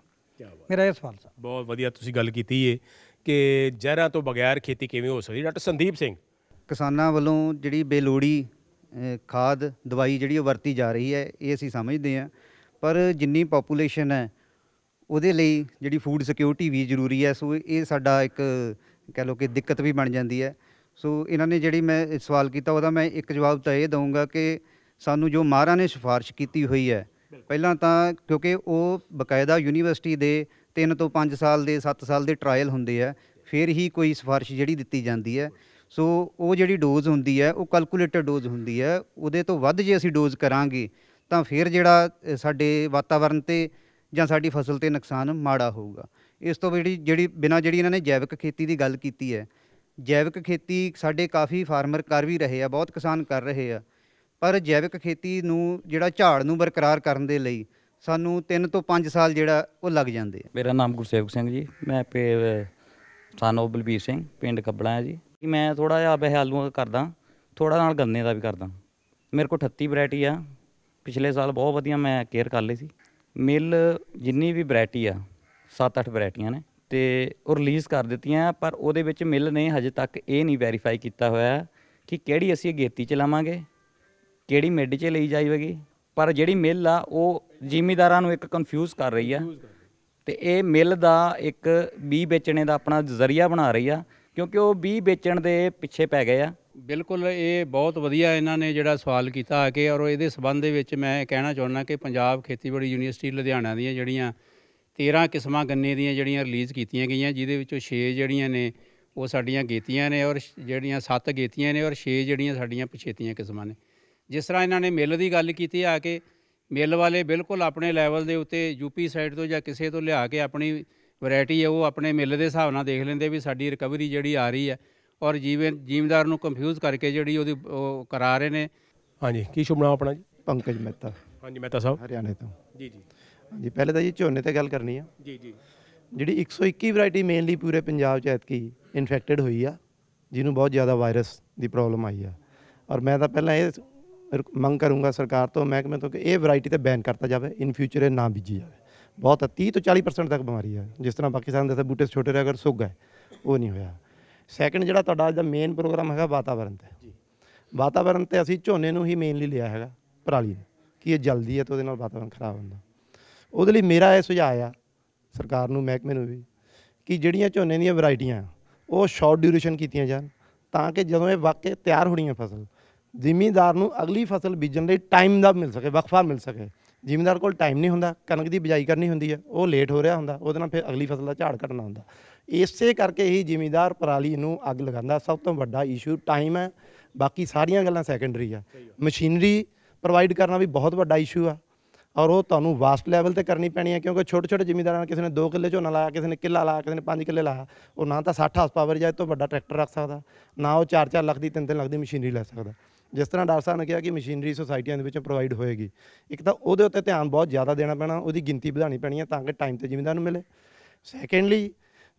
S7: ਮੇਰਾ ਇਹ ਸਵਾਲ ਸਰ
S1: ਬਹੁਤ ਵਧੀਆ ਤੁਸੀਂ ਗੱਲ ਕੀਤੀ ਏ ਕਿ ਜ਼ਹਿਰਾਂ ਤੋਂ ਬਗੈਰ ਖੇਤੀ ਕਿਵੇਂ ਹੋ ਸਕਦੀ ਡਾਕਟਰ ਸੰਦੀਪ ਸਿੰਘ
S7: ਕਿਸਾਨਾਂ ਵੱਲੋਂ ਜਿਹੜੀ ਬੇਲੋੜੀ ਖਾਦ ਦਵਾਈ ਜਿਹੜੀ ਉਹ ਵਰਤੀ ਜਾ ਰਹੀ ਹੈ ਇਹ ਅਸੀਂ ਸਮਝਦੇ ਹਾਂ ਪਰ ਜਿੰਨੀ ਪੋਪੂਲੇਸ਼ਨ ਹੈ ਉਹਦੇ ਲਈ ਜਿਹੜੀ ਫੂਡ ਸਿਕਿਉਰਿਟੀ ਵੀ ਜ਼ਰੂਰੀ ਹੈ ਸੋ ਇਹ ਸਾਡਾ ਇੱਕ ਕਹਿ ਲਓ ਕਿ ਦਿੱਕਤ ਵੀ ਬਣ ਜਾਂਦੀ ਹੈ ਸੋ ਇਹਨਾਂ ਨੇ ਜਿਹੜੀ ਮੈਂ ਸਵਾਲ ਕੀਤਾ ਉਹਦਾ ਮੈਂ ਇੱਕ ਜਵਾਬ ਤਾਂ ਇਹ ਦਊਂਗਾ ਕਿ ਸਾਨੂੰ ਜੋ ਮਾਰਾ ਨੇ ਸਿਫਾਰਿਸ਼ ਕੀਤੀ ਹੋਈ ਹੈ ਪਹਿਲਾਂ ਤਾਂ ਕਿਉਂਕਿ ਉਹ ਬਕਾਇਦਾ ਯੂਨੀਵਰਸਿਟੀ ਦੇ 3 ਤੋਂ 5 ਸਾਲ ਦੇ 7 ਸਾਲ ਦੇ ਟ੍ਰਾਇਲ ਹੁੰਦੇ ਆ ਫਿਰ ਹੀ ਕੋਈ ਸਿਫਾਰਿਸ਼ ਜਿਹੜੀ ਦਿੱਤੀ ਜਾਂਦੀ ਹੈ ਸੋ ਉਹ ਜਿਹੜੀ ਡੋਜ਼ ਹੁੰਦੀ ਹੈ ਉਹ ਕੈਲਕੂਲੇਟਡ ਡੋਜ਼ ਹੁੰਦੀ ਹੈ ਉਹਦੇ ਤੋਂ ਵੱਧ ਜੇ ਅਸੀਂ ਡੋਜ਼ ਕਰਾਂਗੇ ਤਾਂ ਫਿਰ ਜਿਹੜਾ ਸਾਡੇ ਵਾਤਾਵਰਣ ਤੇ ਜਾਂ ਸਾਡੀ ਫਸਲ ਤੇ ਨੁਕਸਾਨ ਮਾੜਾ ਹੋਊਗਾ ਇਸ ਤੋਂ ਜਿਹੜੀ ਜਿਹੜੀ ਬਿਨਾ ਜਿਹੜੀ ਇਹਨਾਂ ਨੇ ਜੈਵਿਕ ਖੇਤੀ ਦੀ ਗੱਲ ਕੀਤੀ ਹੈ ਜੈਵਿਕ ਖੇਤੀ ਸਾਡੇ ਕਾਫੀ ਫਾਰਮਰ ਕਰ ਵੀ ਰਹੇ ਆ ਬਹੁਤ ਕਿਸਾਨ ਕਰ ਰਹੇ ਆ ਪਰ ਜੈਵਿਕ ਖੇਤੀ ਨੂੰ ਜਿਹੜਾ ਝਾੜ ਨੂੰ ਬਰਕਰਾਰ ਕਰਨ ਦੇ ਲਈ ਸਾਨੂੰ 3 ਤੋਂ 5 ਸਾਲ ਜਿਹੜਾ ਉਹ ਲੱਗ ਜਾਂਦੇ ਆ ਮੇਰਾ ਨਾਮ ਗੁਰਸੇਵਕ ਸਿੰਘ ਜੀ ਮੈਂ ਪੇ ਸਾਨੋ ਬਲਬੀਰ ਸਿੰਘ ਪਿੰਡ ਕੱਬੜਾ ਆ ਜੀ ਮੈਂ ਥੋੜਾ ਜਿਹਾ ਬਹਿ ਆਲੂ ਕਰਦਾ ਥੋੜਾ ਨਾਲ ਗੰਨੇ ਦਾ ਵੀ ਕਰਦਾ ਮੇਰੇ ਕੋਲ 38 ਵੈਰਾਈਟੀ ਆ ਪਿਛਲੇ ਸਾਲ ਬਹੁਤ ਵਧੀਆ ਮੈਂ ਕੇਅਰ ਕਰ ਲਈ ਸੀ ਮਿਲ ਜਿੰਨੀ ਵੀ
S2: ਵੈਰਾਈਟੀ ਆ 7-8 ਵੈਰਾਈਟੀਆਂ ਨੇ ਤੇ ਉਹ ਰਿਲੀਜ਼ ਕਰ ਦਿੱਤੀਆਂ ਪਰ ਉਹਦੇ ਵਿੱਚ ਮਿਲ ਨੇ ਹਜੇ ਤੱਕ ਇਹ ਨਹੀਂ ਵੈਰੀਫਾਈ ਕੀਤਾ ਹੋਇਆ ਕਿ ਕਿਹੜੀ ਅਸੀਂ ਅਗੇਤੀ ਚ ਲਾਵਾਂਗੇ ਕਿਹੜੀ ਮਿੱਡ ਚ ਲਈ ਜਾਈਵਗੀ ਪਰ ਜਿਹੜੀ ਮਿਲ ਆ ਉਹ ਜ਼ਿਮੀਦਾਰਾਂ ਨੂੰ ਇੱਕ ਕਨਫਿਊਜ਼ ਕਰ ਰਹੀ ਆ ਤੇ ਇਹ ਮਿਲ ਦਾ ਇੱਕ ਬੀ ਵੇਚਣੇ ਦਾ ਆਪਣਾ ਜ਼ਰੀਆ ਬਣਾ ਰਹੀ ਆ ਕਿਉਂਕਿ ਉਹ
S7: ਬੀ ਵੇਚਣ ਦੇ ਪਿੱਛੇ ਪੈ ਗਏ ਆ
S2: ਬਿਲਕੁਲ ਇਹ ਬਹੁਤ ਵਧੀਆ ਇਹਨਾਂ ਨੇ ਜਿਹੜਾ ਸਵਾਲ ਕੀਤਾ ਆ ਕੇ ਔਰ ਇਹਦੇ ਸਬੰਧ ਦੇ ਵਿੱਚ ਮੈਂ ਕਹਿਣਾ ਚਾਹੁੰਦਾ ਕਿ ਪੰਜਾਬ ਖੇਤੀਬਾੜੀ ਯੂਨੀਵਰਸਿਟੀ ਲੁਧਿਆਣਾ ਦੀਆਂ ਜਿਹੜੀਆਂ 13 ਕਿਸਮਾਂ ਗੰਨੇ ਦੀਆਂ ਜਿਹੜੀਆਂ ਰਿਲੀਜ਼ ਕੀਤੀਆਂ ਗਈਆਂ ਜਿਹਦੇ ਵਿੱਚੋਂ 6 ਜਿਹੜੀਆਂ ਨੇ ਉਹ ਸਾਡੀਆਂ ਗੀਤੀਆਂ ਨੇ ਔਰ ਜਿਹੜੀਆਂ 7 ਗੀਤੀਆਂ ਨੇ ਔਰ 6 ਜਿਹੜੀਆਂ ਸਾਡੀਆਂ ਪਛੇਤੀਆਂ ਕਿਸਮਾਂ ਨੇ ਜਿਸ ਤਰ੍ਹਾਂ ਇਹਨਾਂ ਨੇ ਮਿੱਲ ਦੀ ਗੱਲ ਕੀਤੀ ਆ ਕੇ ਮਿੱਲ ਵਾਲੇ ਬਿਲਕੁਲ ਆਪਣੇ ਲੈਵਲ ਦੇ ਉੱਤੇ ਯੂਪੀ ਸਾਈਡ ਤੋਂ ਜਾਂ ਕਿਸੇ ਤੋਂ ਲਿਆ ਕੇ ਆਪਣੀ ਵੈਰਾਈਟੀ ਹੈ ਉਹ ਆਪਣੇ ਮਿੱਲ ਦੇ ਹਿਸਾਬ ਨਾਲ ਦੇਖ ਲੈਂਦੇ ਵੀ ਸਾਡੀ ਰਿਕਵਰੀ ਜਿਹੜੀ ਆ ਰਹੀ ਹੈ ਔਰ ਜੀਵਨ ਜੀਮਦਾਰ ਨੂੰ ਕੰਫਿਊਜ਼ ਕਰਕੇ ਜਿਹੜੀ ਉਹਦੀ ਉਹ ਕਰਾ ਰਹੇ ਨੇ
S9: ਹਾਂਜੀ ਕੀ ਨਾਮ ਆਪਣਾ ਜੀ ਪੰਕਜ ਮਹਿਤਾ ਹਾਂਜੀ ਮਹਿਤਾ ਸਾਹਿਬ ਹਰਿਆਣੇ ਤੋਂ ਜੀ ਜੀ ਜੀ ਪਹਿਲੇ ਤਾਂ ਜੀ ਝੋਨੇ ਤੇ ਗੱਲ ਕਰਨੀ ਆ ਜੀ ਜੀ ਜਿਹੜੀ 121 ਵੈਰਾਈਟੀ ਮੇਨਲੀ ਪੂਰੇ ਪੰਜਾਬ ਚ ਐਤਕੀ ਇਨਫੈਕਟਡ ਹੋਈ ਆ ਜਿਹਨੂੰ ਬਹੁਤ ਜ਼ਿਆਦਾ ਵਾਇਰਸ ਦੀ ਪ੍ਰੋਬਲਮ ਆਈ ਆ ਔਰ ਮੈਂ ਤਾਂ ਪਹਿਲਾਂ ਇਹ ਮੰਗ ਕਰੂੰਗਾ ਸਰਕਾਰ ਤੋਂ ਮਹਿਕਮੇ ਤੋਂ ਕਿ ਇਹ ਵੈਰਾਈਟੀ ਤੇ ਬੈਨ ਕਰਤਾ ਜਾਵੇ ਇਨ ਫਿਊਚਰ ਇਹ ਨਾ ਬੀਜੀ ਜਾਵੇ ਬਹੁਤ 30 ਤੋਂ 40% ਤੱਕ ਬਿਮਾਰੀ ਆ ਜਿਸ ਤਰ੍ਹਾਂ ਪਾਕਿਸਤਾਨ ਦੇ ਬੂਟੇ ਛੋਟੇ ਰਹਿ ਅਗਰ ਸੁੱਗ ਹੈ ਉਹ ਨਹੀਂ ਹੋਇਆ ਸੈਕੰਡ ਜਿਹੜਾ ਤੁਹਾਡਾ ਅੱਜ ਦਾ ਮੇਨ ਪ੍ਰੋਗਰਾਮ ਹੈਗਾ ਵਾਤਾਵਰਨ ਤੇ ਜੀ ਤੇ ਅਸੀਂ ਝੋਨੇ ਨੂੰ ਹੀ ਮੇਨਲੀ ਲਿਆ ਹੈਗਾ ਪਰਾਲੀ ਕਿ ਇਹ ਜਲਦੀ ਹੈ ਤੇ ਉਹਦੇ ਨਾਲ ਵਾਤਾਵਰਨ ਖਰਾਬ ਹੁੰਦਾ ਉਹਦੇ ਲਈ ਮੇਰਾ ਇਹ ਸੁਝਾਅ ਆ ਸਰਕਾਰ ਨੂੰ ਮਹਿਕਮੇ ਨੂੰ ਵੀ ਕਿ ਜਿਹੜੀਆਂ ਝੋਨੇ ਦੀਆਂ ਵੈਰਾਈਟੀਆਂ ਉਹ ਸ਼ਾਰਟ ਡਿਊਰੇਸ਼ਨ ਕੀਤੀਆਂ ਜਾਣ ਤਾਂ ਕਿ ਜਦੋਂ ਇਹ ਵਾਕੇ ਤਿਆਰ ਹੋਣੀਆਂ ਫਸਲ ਜ਼ਿਮੀਂਦਾਰ ਨੂੰ ਅਗਲੀ ਫਸਲ ਬੀਜਣ ਲਈ ਟਾਈਮ ਦਾ ਮਿਲ ਸਕੇ ਵਕਫਾ ਮਿਲ ਸਕੇ ਜ਼ਿਮੀਂਦਾਰ ਕੋਲ ਟਾਈਮ ਨਹੀਂ ਹੁੰਦਾ ਕਣਕ ਦੀ ਬਿਜਾਈ ਕਰਨੀ ਹੁੰਦੀ ਹੈ ਉਹ ਲੇਟ ਹੋ ਰਿਹਾ ਹੁੰਦਾ ਉਹਦੇ ਨਾਲ ਫਿਰ ਅਗਲੀ ਫਸਲ ਦਾ ਝਾੜ ਘਟਣਾ ਹੁੰਦਾ ਇਸੇ ਕਰਕੇ ਹੀ ਜ਼ਿਮੀਂਦਾਰ ਪਰਾਲੀ ਨੂੰ ਅੱਗ ਲਗਾਉਂਦਾ ਸਭ ਤੋਂ ਵੱਡਾ ਇਸ਼ੂ ਟਾਈਮ ਹੈ ਬਾਕੀ ਸਾਰੀਆਂ ਗੱਲਾਂ ਸੈਕੰਡਰੀ ਆ ਮਸ਼ੀਨਰੀ ਪ੍ਰੋਵਾਈਡ ਕਰਨਾ ਵੀ ਬਹੁਤ ਵੱਡਾ ਇਸ਼ੂ ਆ ਔਰ ਉਹ ਤੁਹਾਨੂੰ ਵਾਸਟ ਲੈਵਲ ਤੇ ਕਰਨੀ ਪੈਣੀ ਹੈ ਕਿਉਂਕਿ ਛੋਟੇ ਛੋਟੇ ਜ਼ਿਮੀਂਦਾਰਾਂ ਕਿਸੇ ਨੇ 2 ਕਿੱਲੇ ਝੋਨਾ ਲਾਇਆ ਕਿਸੇ ਨੇ ਕਿੱਲਾ ਲਾਇਆ ਕਿਸੇ ਨੇ 5 ਕਿੱਲੇ ਲਾਇਆ ਉਹ ਨਾ ਤਾਂ 60 ਹਾਰਸ ਪਾਵਰ ਜਾਂ ਇਸ ਤੋਂ ਵੱਡਾ ਟਰੈਕਟਰ ਰੱਖ ਸਕਦਾ ਨਾ ਉਹ 4-4 ਲੱਖ ਦੀ 3-3 ਲੱਖ ਦੀ ਮਸ਼ੀਨਰੀ ਲੈ ਸਕਦਾ ਜਿਸ ਤਰ੍ਹਾਂ ਡਾਕਟਰ ਸਾਹਿਬ ਨੇ ਕਿਹਾ ਕਿ ਮਸ਼ੀਨਰੀ ਸੁਸਾਇਟੀਆਂ ਦੇ ਵਿੱਚ ਪ੍ਰੋਵਾਈਡ ਹੋਏਗੀ ਇੱਕ ਤਾਂ ਉਹਦੇ ਉੱਤੇ ਧਿਆਨ ਬਹੁਤ ਜ਼ਿਆਦਾ ਦੇਣਾ ਪੈਣਾ ਉਹਦੀ ਗਿਣਤੀ ਵਧਾਣੀ ਪੈਣੀ ਹੈ ਤਾਂ ਕਿ ਟਾਈਮ ਤੇ ਜ਼ਿਮੀਂਦਾਰ ਨੂੰ ਮਿਲੇ ਸੈਕੰਡਲੀ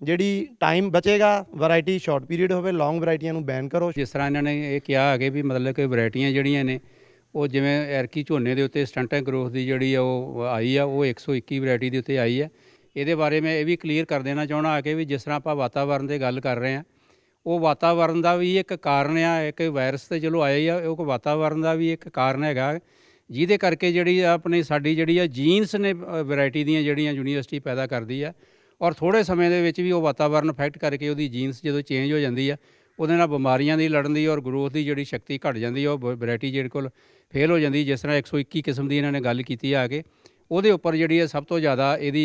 S9: ਜਿਹੜੀ ਟਾਈਮ ਬਚੇਗਾ ਵੈਰਾਈਟੀ ਸ਼ਾਰਟ ਪੀਰੀਅਡ ਹੋਵੇ ਲੌਂਗ ਵੈਰਾਈਟੀਆਂ ਨੂੰ ਬੈਨ ਕਰੋ ਜਿਸ ਤਰ੍ਹਾਂ ਇਹਨਾਂ ਨੇ ਇਹ ਕਿਹਾ ਹੈ ਕਿ ਵੀ ਮਤਲਬ ਕਿ ਵੈਰਾਈਟੀਆਂ ਜਿਹੜੀਆਂ ਨੇ ਉਹ
S2: ਜਿਵੇਂ ਐਰਕੀ ਝੋਨੇ ਦੇ ਉੱਤੇ ਸਟੰਟਾਂ ਗਰੋਥ ਦੀ ਜਿਹੜੀ ਆ ਉਹ ਆਈ ਆ ਉਹ 121 ਵੈਰਾਈਟੀ ਦੇ ਉੱਤੇ ਆਈ ਆ ਇਹਦੇ ਬਾਰੇ ਮੈਂ ਇਹ ਵੀ ਕਲੀਅਰ ਕਰ ਦੇਣਾ ਚਾਹਣਾ ਆ ਕੇ ਵੀ ਜਿਸ ਤਰ੍ਹਾਂ ਆਪਾਂ ਵਾਤਾਵਰਣ ਦੇ ਗੱਲ ਕਰ ਰਹੇ ਆ ਉਹ ਵਾਤਾਵਰਣ ਦਾ ਵੀ ਇੱਕ ਕਾਰਨ ਆ ਇੱਕ ਵਾਇਰਸ ਤੇ ਚਲੋ ਆਇਆ ਹੀ ਆ ਉਹ ਵਾਤਾਵਰਣ ਦਾ ਵੀ ਇੱਕ ਕਾਰਨ ਹੈਗਾ ਜਿਹਦੇ ਕਰਕੇ ਜਿਹੜੀ ਆਪਣੀ ਸਾਡੀ ਜਿਹੜੀ ਆ ਜੀਨਸ ਨੇ ਵੈਰਾਈਟੀ ਦੀਆਂ ਜਿਹੜੀਆਂ ਯੂਨੀਵਰਸਿਟੀ ਪੈਦਾ ਕਰਦੀ ਆ ਔਰ ਥੋੜੇ ਸਮੇਂ ਦੇ ਵਿੱਚ ਵੀ ਉਹ ਵਾਤਾਵਰਣ ਇਫੈਕਟ ਕਰਕੇ ਉਹਦੀ ਜੀਨਸ ਜਦੋਂ ਚੇਂਜ ਹੋ ਜਾਂਦੀ ਆ ਉਹਦੇ ਨਾਲ ਬਿਮਾਰੀਆਂ ਦੀ ਲੜਨ ਦੀ ਔਰ ਗਰੋਥ ਦੀ ਜਿਹੜੀ ਸ਼ਕਤੀ ਘਟ ਜਾਂਦੀ ਹੈ ਉਹ ਵੈਰਾਈਟੀ ਜਿਹੜੇ ਕੋਲ ਫੇਲ ਹੋ ਜਾਂਦੀ ਜਿਸ ਤਰ੍ਹਾਂ 121 ਕਿਸਮ ਦੀ ਇਹਨਾਂ ਨੇ ਗੱਲ ਕੀਤੀ ਆ ਕੇ ਉਹਦੇ ਉੱਪਰ ਜਿਹੜੀ ਹੈ ਸਭ ਤੋਂ ਜ਼ਿਆਦਾ ਇਹਦੀ